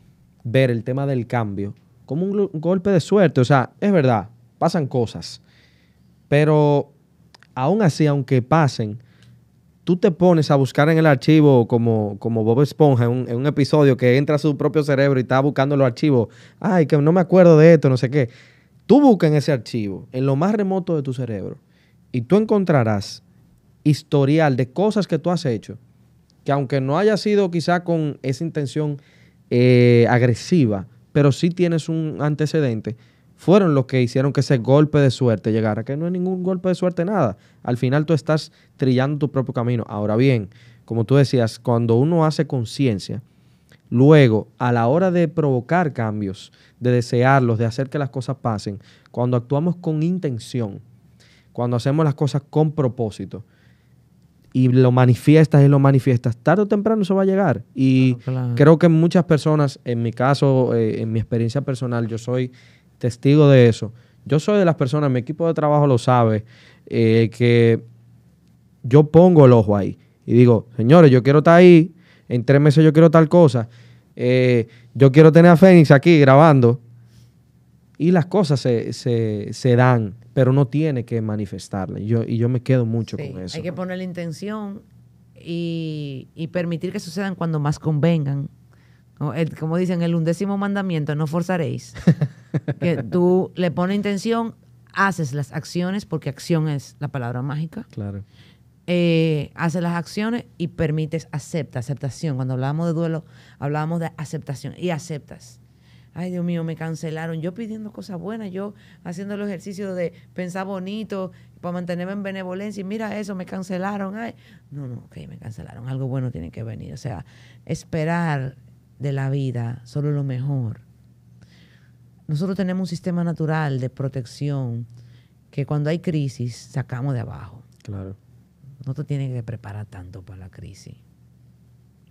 ver el tema del cambio como un, golpe de suerte. O sea, es verdad, pasan cosas, pero aún así, aunque pasen, tú te pones a buscar en el archivo como, como Bob Esponja, en un, en un, episodio que entra a su propio cerebro y está buscando los archivos. Ay, que no me acuerdo de esto, no sé qué. Tú busca en ese archivo, en lo más remoto de tu cerebro, y tú encontrarás historial de cosas que tú has hecho, que aunque no haya sido quizá con esa intención eh, agresiva, pero sí tienes un antecedente, fueron los que hicieron que ese golpe de suerte llegara, que no es ningún golpe de suerte nada. Al final tú estás trillando tu propio camino. Ahora bien, como tú decías, cuando uno hace conciencia, Luego, a la hora de provocar cambios, de desearlos, de hacer que las cosas pasen, cuando actuamos con intención, cuando hacemos las cosas con propósito, y lo manifiestas y lo manifiestas, tarde o temprano eso va a llegar. Y creo que muchas personas, en mi caso, eh, en mi experiencia personal, yo soy testigo de eso. Yo soy de las personas, mi equipo de trabajo lo sabe, eh, que yo pongo el ojo ahí y digo, señores, yo quiero estar ahí, en tres meses yo quiero tal cosa, eh, yo quiero tener a Fénix aquí grabando. Y las cosas se, dan, pero no tiene que manifestarlas. Y yo, y yo me quedo mucho con eso. Hay que poner la intención y, permitir que sucedan cuando más convengan. como dicen, el undécimo mandamiento, no forzaréis. que tú le pones intención, haces las acciones, porque acción es la palabra mágica. Claro. Eh, hace las acciones y permites, acepta, aceptación. Cuando hablábamos de duelo, hablábamos de aceptación y aceptas. Ay, Dios mío, me cancelaron. Yo pidiendo cosas buenas, yo haciendo el ejercicio de pensar bonito, para mantenerme en benevolencia. Y mira eso, me cancelaron. Ay, no, no, ok, me cancelaron. Algo bueno tiene que venir. O sea, esperar de la vida solo lo mejor. Nosotros tenemos un sistema natural de protección que cuando hay crisis sacamos de abajo. Claro no te tienes que preparar tanto para la crisis.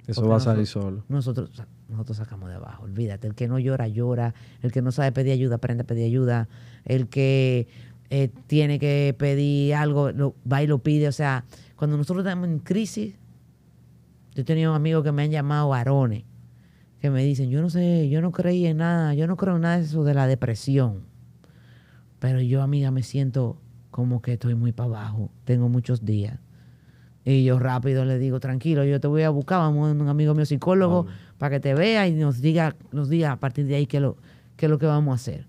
Eso va a salir solo. Nosotros, nosotros sacamos de abajo, olvídate. El que no llora, llora. El que no sabe pedir ayuda, aprende a pedir ayuda. El que eh, tiene que pedir algo, va y lo pide. O sea, cuando nosotros estamos en crisis, yo he tenido amigos que me han llamado varones, que me dicen, yo no sé, yo no creí en nada, yo no creo en nada de eso de la depresión. Pero yo, amiga, me siento como que estoy muy para abajo, tengo muchos días y yo rápido le digo, tranquilo, yo te voy a buscar, vamos a un amigo mío psicólogo para que te vea y nos diga, nos diga a partir de ahí qué es lo, qué lo que vamos a hacer.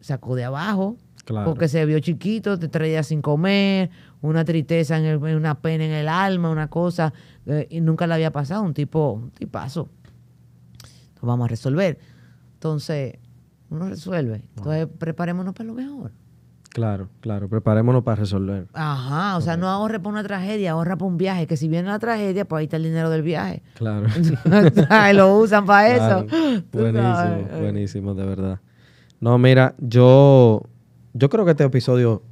Sacó de abajo, porque se vio chiquito, te traía sin comer, una tristeza, en una pena en el alma, una cosa, eh, y nunca le había pasado, un tipo, un tipazo. Lo vamos a resolver. Entonces, uno resuelve. Entonces, preparémonos para lo mejor. Claro, claro, preparémonos para resolver. Ajá, o sea, no ahorre para una tragedia, ahorra para un viaje, que si viene la tragedia, pues ahí está el dinero del viaje. Claro. lo usan para eso. Buenísimo, buenísimo, de verdad. No, mira, yo, yo creo que este episodio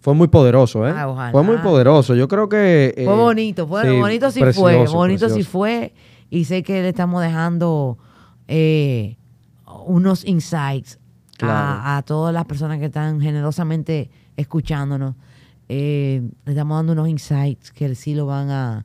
fue muy poderoso, ¿eh? Fue muy poderoso. Yo creo que... Eh, fue bonito, fue, bonito si fue, bonito si fue. Y sé que le estamos dejando eh, unos insights a, todas las personas que están generosamente escuchándonos. Eh, le estamos dando unos insights que sí lo van a,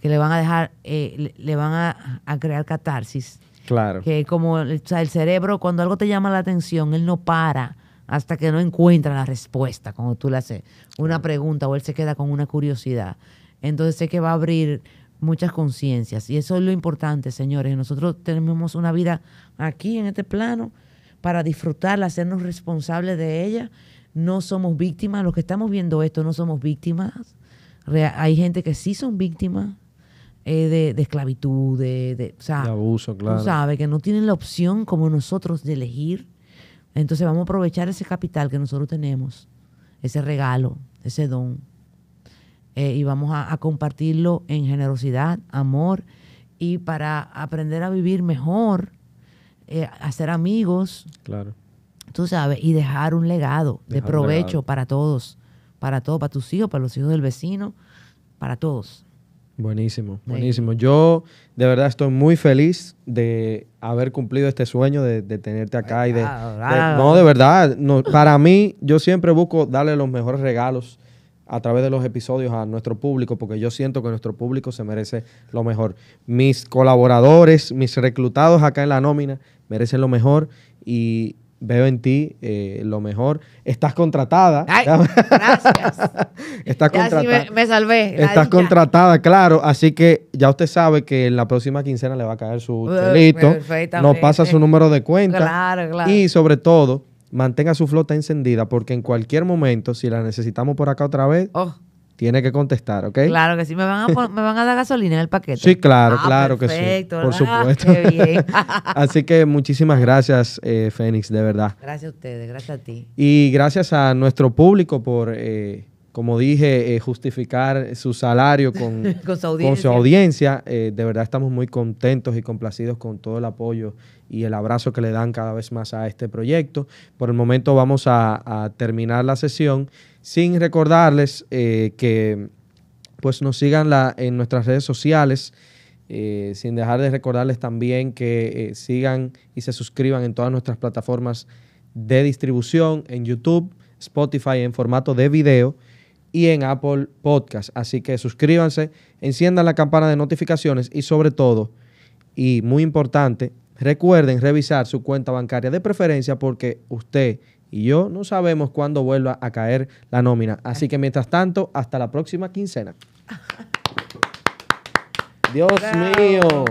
que le van a dejar, eh, van a, crear catarsis. Claro. Que como o el cerebro, cuando algo te llama la atención, él no para hasta que no encuentra la respuesta, como tú le haces una pregunta o él se queda con una curiosidad. Entonces sé que va a abrir muchas conciencias. Y eso es lo importante, señores. Nosotros tenemos una vida aquí en este plano para disfrutarla, hacernos responsables de ella. No somos víctimas, los que estamos viendo esto no somos víctimas. hay gente que sí son víctimas eh, de, esclavitud, de, abuso, claro. que no tienen la opción como nosotros de elegir. Entonces vamos a aprovechar ese capital que nosotros tenemos, ese regalo, ese don. Eh, y vamos a compartirlo en generosidad, amor y para aprender a vivir mejor eh, hacer amigos. Claro. Tú sabes, y dejar un legado de provecho para todos, para todos, para tus hijos, para los hijos del vecino, para todos. Buenísimo, buenísimo. Yo de verdad estoy muy feliz de haber cumplido este sueño de, tenerte acá y de, no de verdad. para mí yo siempre busco darle los mejores regalos a través de los episodios a nuestro público, porque yo siento que nuestro público se merece lo mejor. Mis colaboradores, mis reclutados acá en la nómina, merecen lo mejor y veo en ti eh, lo mejor. Estás contratada. gracias. Estás contratada. me, Estás contratada, claro. Así que ya usted sabe que en la próxima quincena le va a caer su telito. chelito. Nos pasa su número de cuenta. Claro, claro. Y sobre todo, mantenga su flota encendida porque en cualquier momento, si la necesitamos por acá otra vez, oh. tiene que contestar, ¿ok? Claro que sí, me van a, dar gasolina en el paquete. Sí, claro, ah, claro que sí. perfecto. Por supuesto. Así que muchísimas gracias, eh, Fénix, de verdad. Gracias a ustedes, gracias a ti. Y gracias a nuestro público por... Eh, como dije, eh, justificar su salario con, su audiencia. Eh, de verdad estamos muy contentos y complacidos con todo el apoyo y el abrazo que le dan cada vez más a este proyecto. Por el momento vamos a, terminar la sesión sin recordarles eh, que pues nos sigan en nuestras redes sociales. Eh, sin dejar de recordarles también que eh, sigan y se suscriban en todas nuestras plataformas de distribución, en YouTube, Spotify en formato de video y en Apple Podcast. Así que suscríbanse, enciendan la campana de notificaciones y sobre todo, y muy importante, Recuerden revisar su cuenta bancaria de preferencia porque usted y yo no sabemos cuándo vuelva a caer la nómina. Así que mientras tanto, hasta la próxima quincena. Dios mío.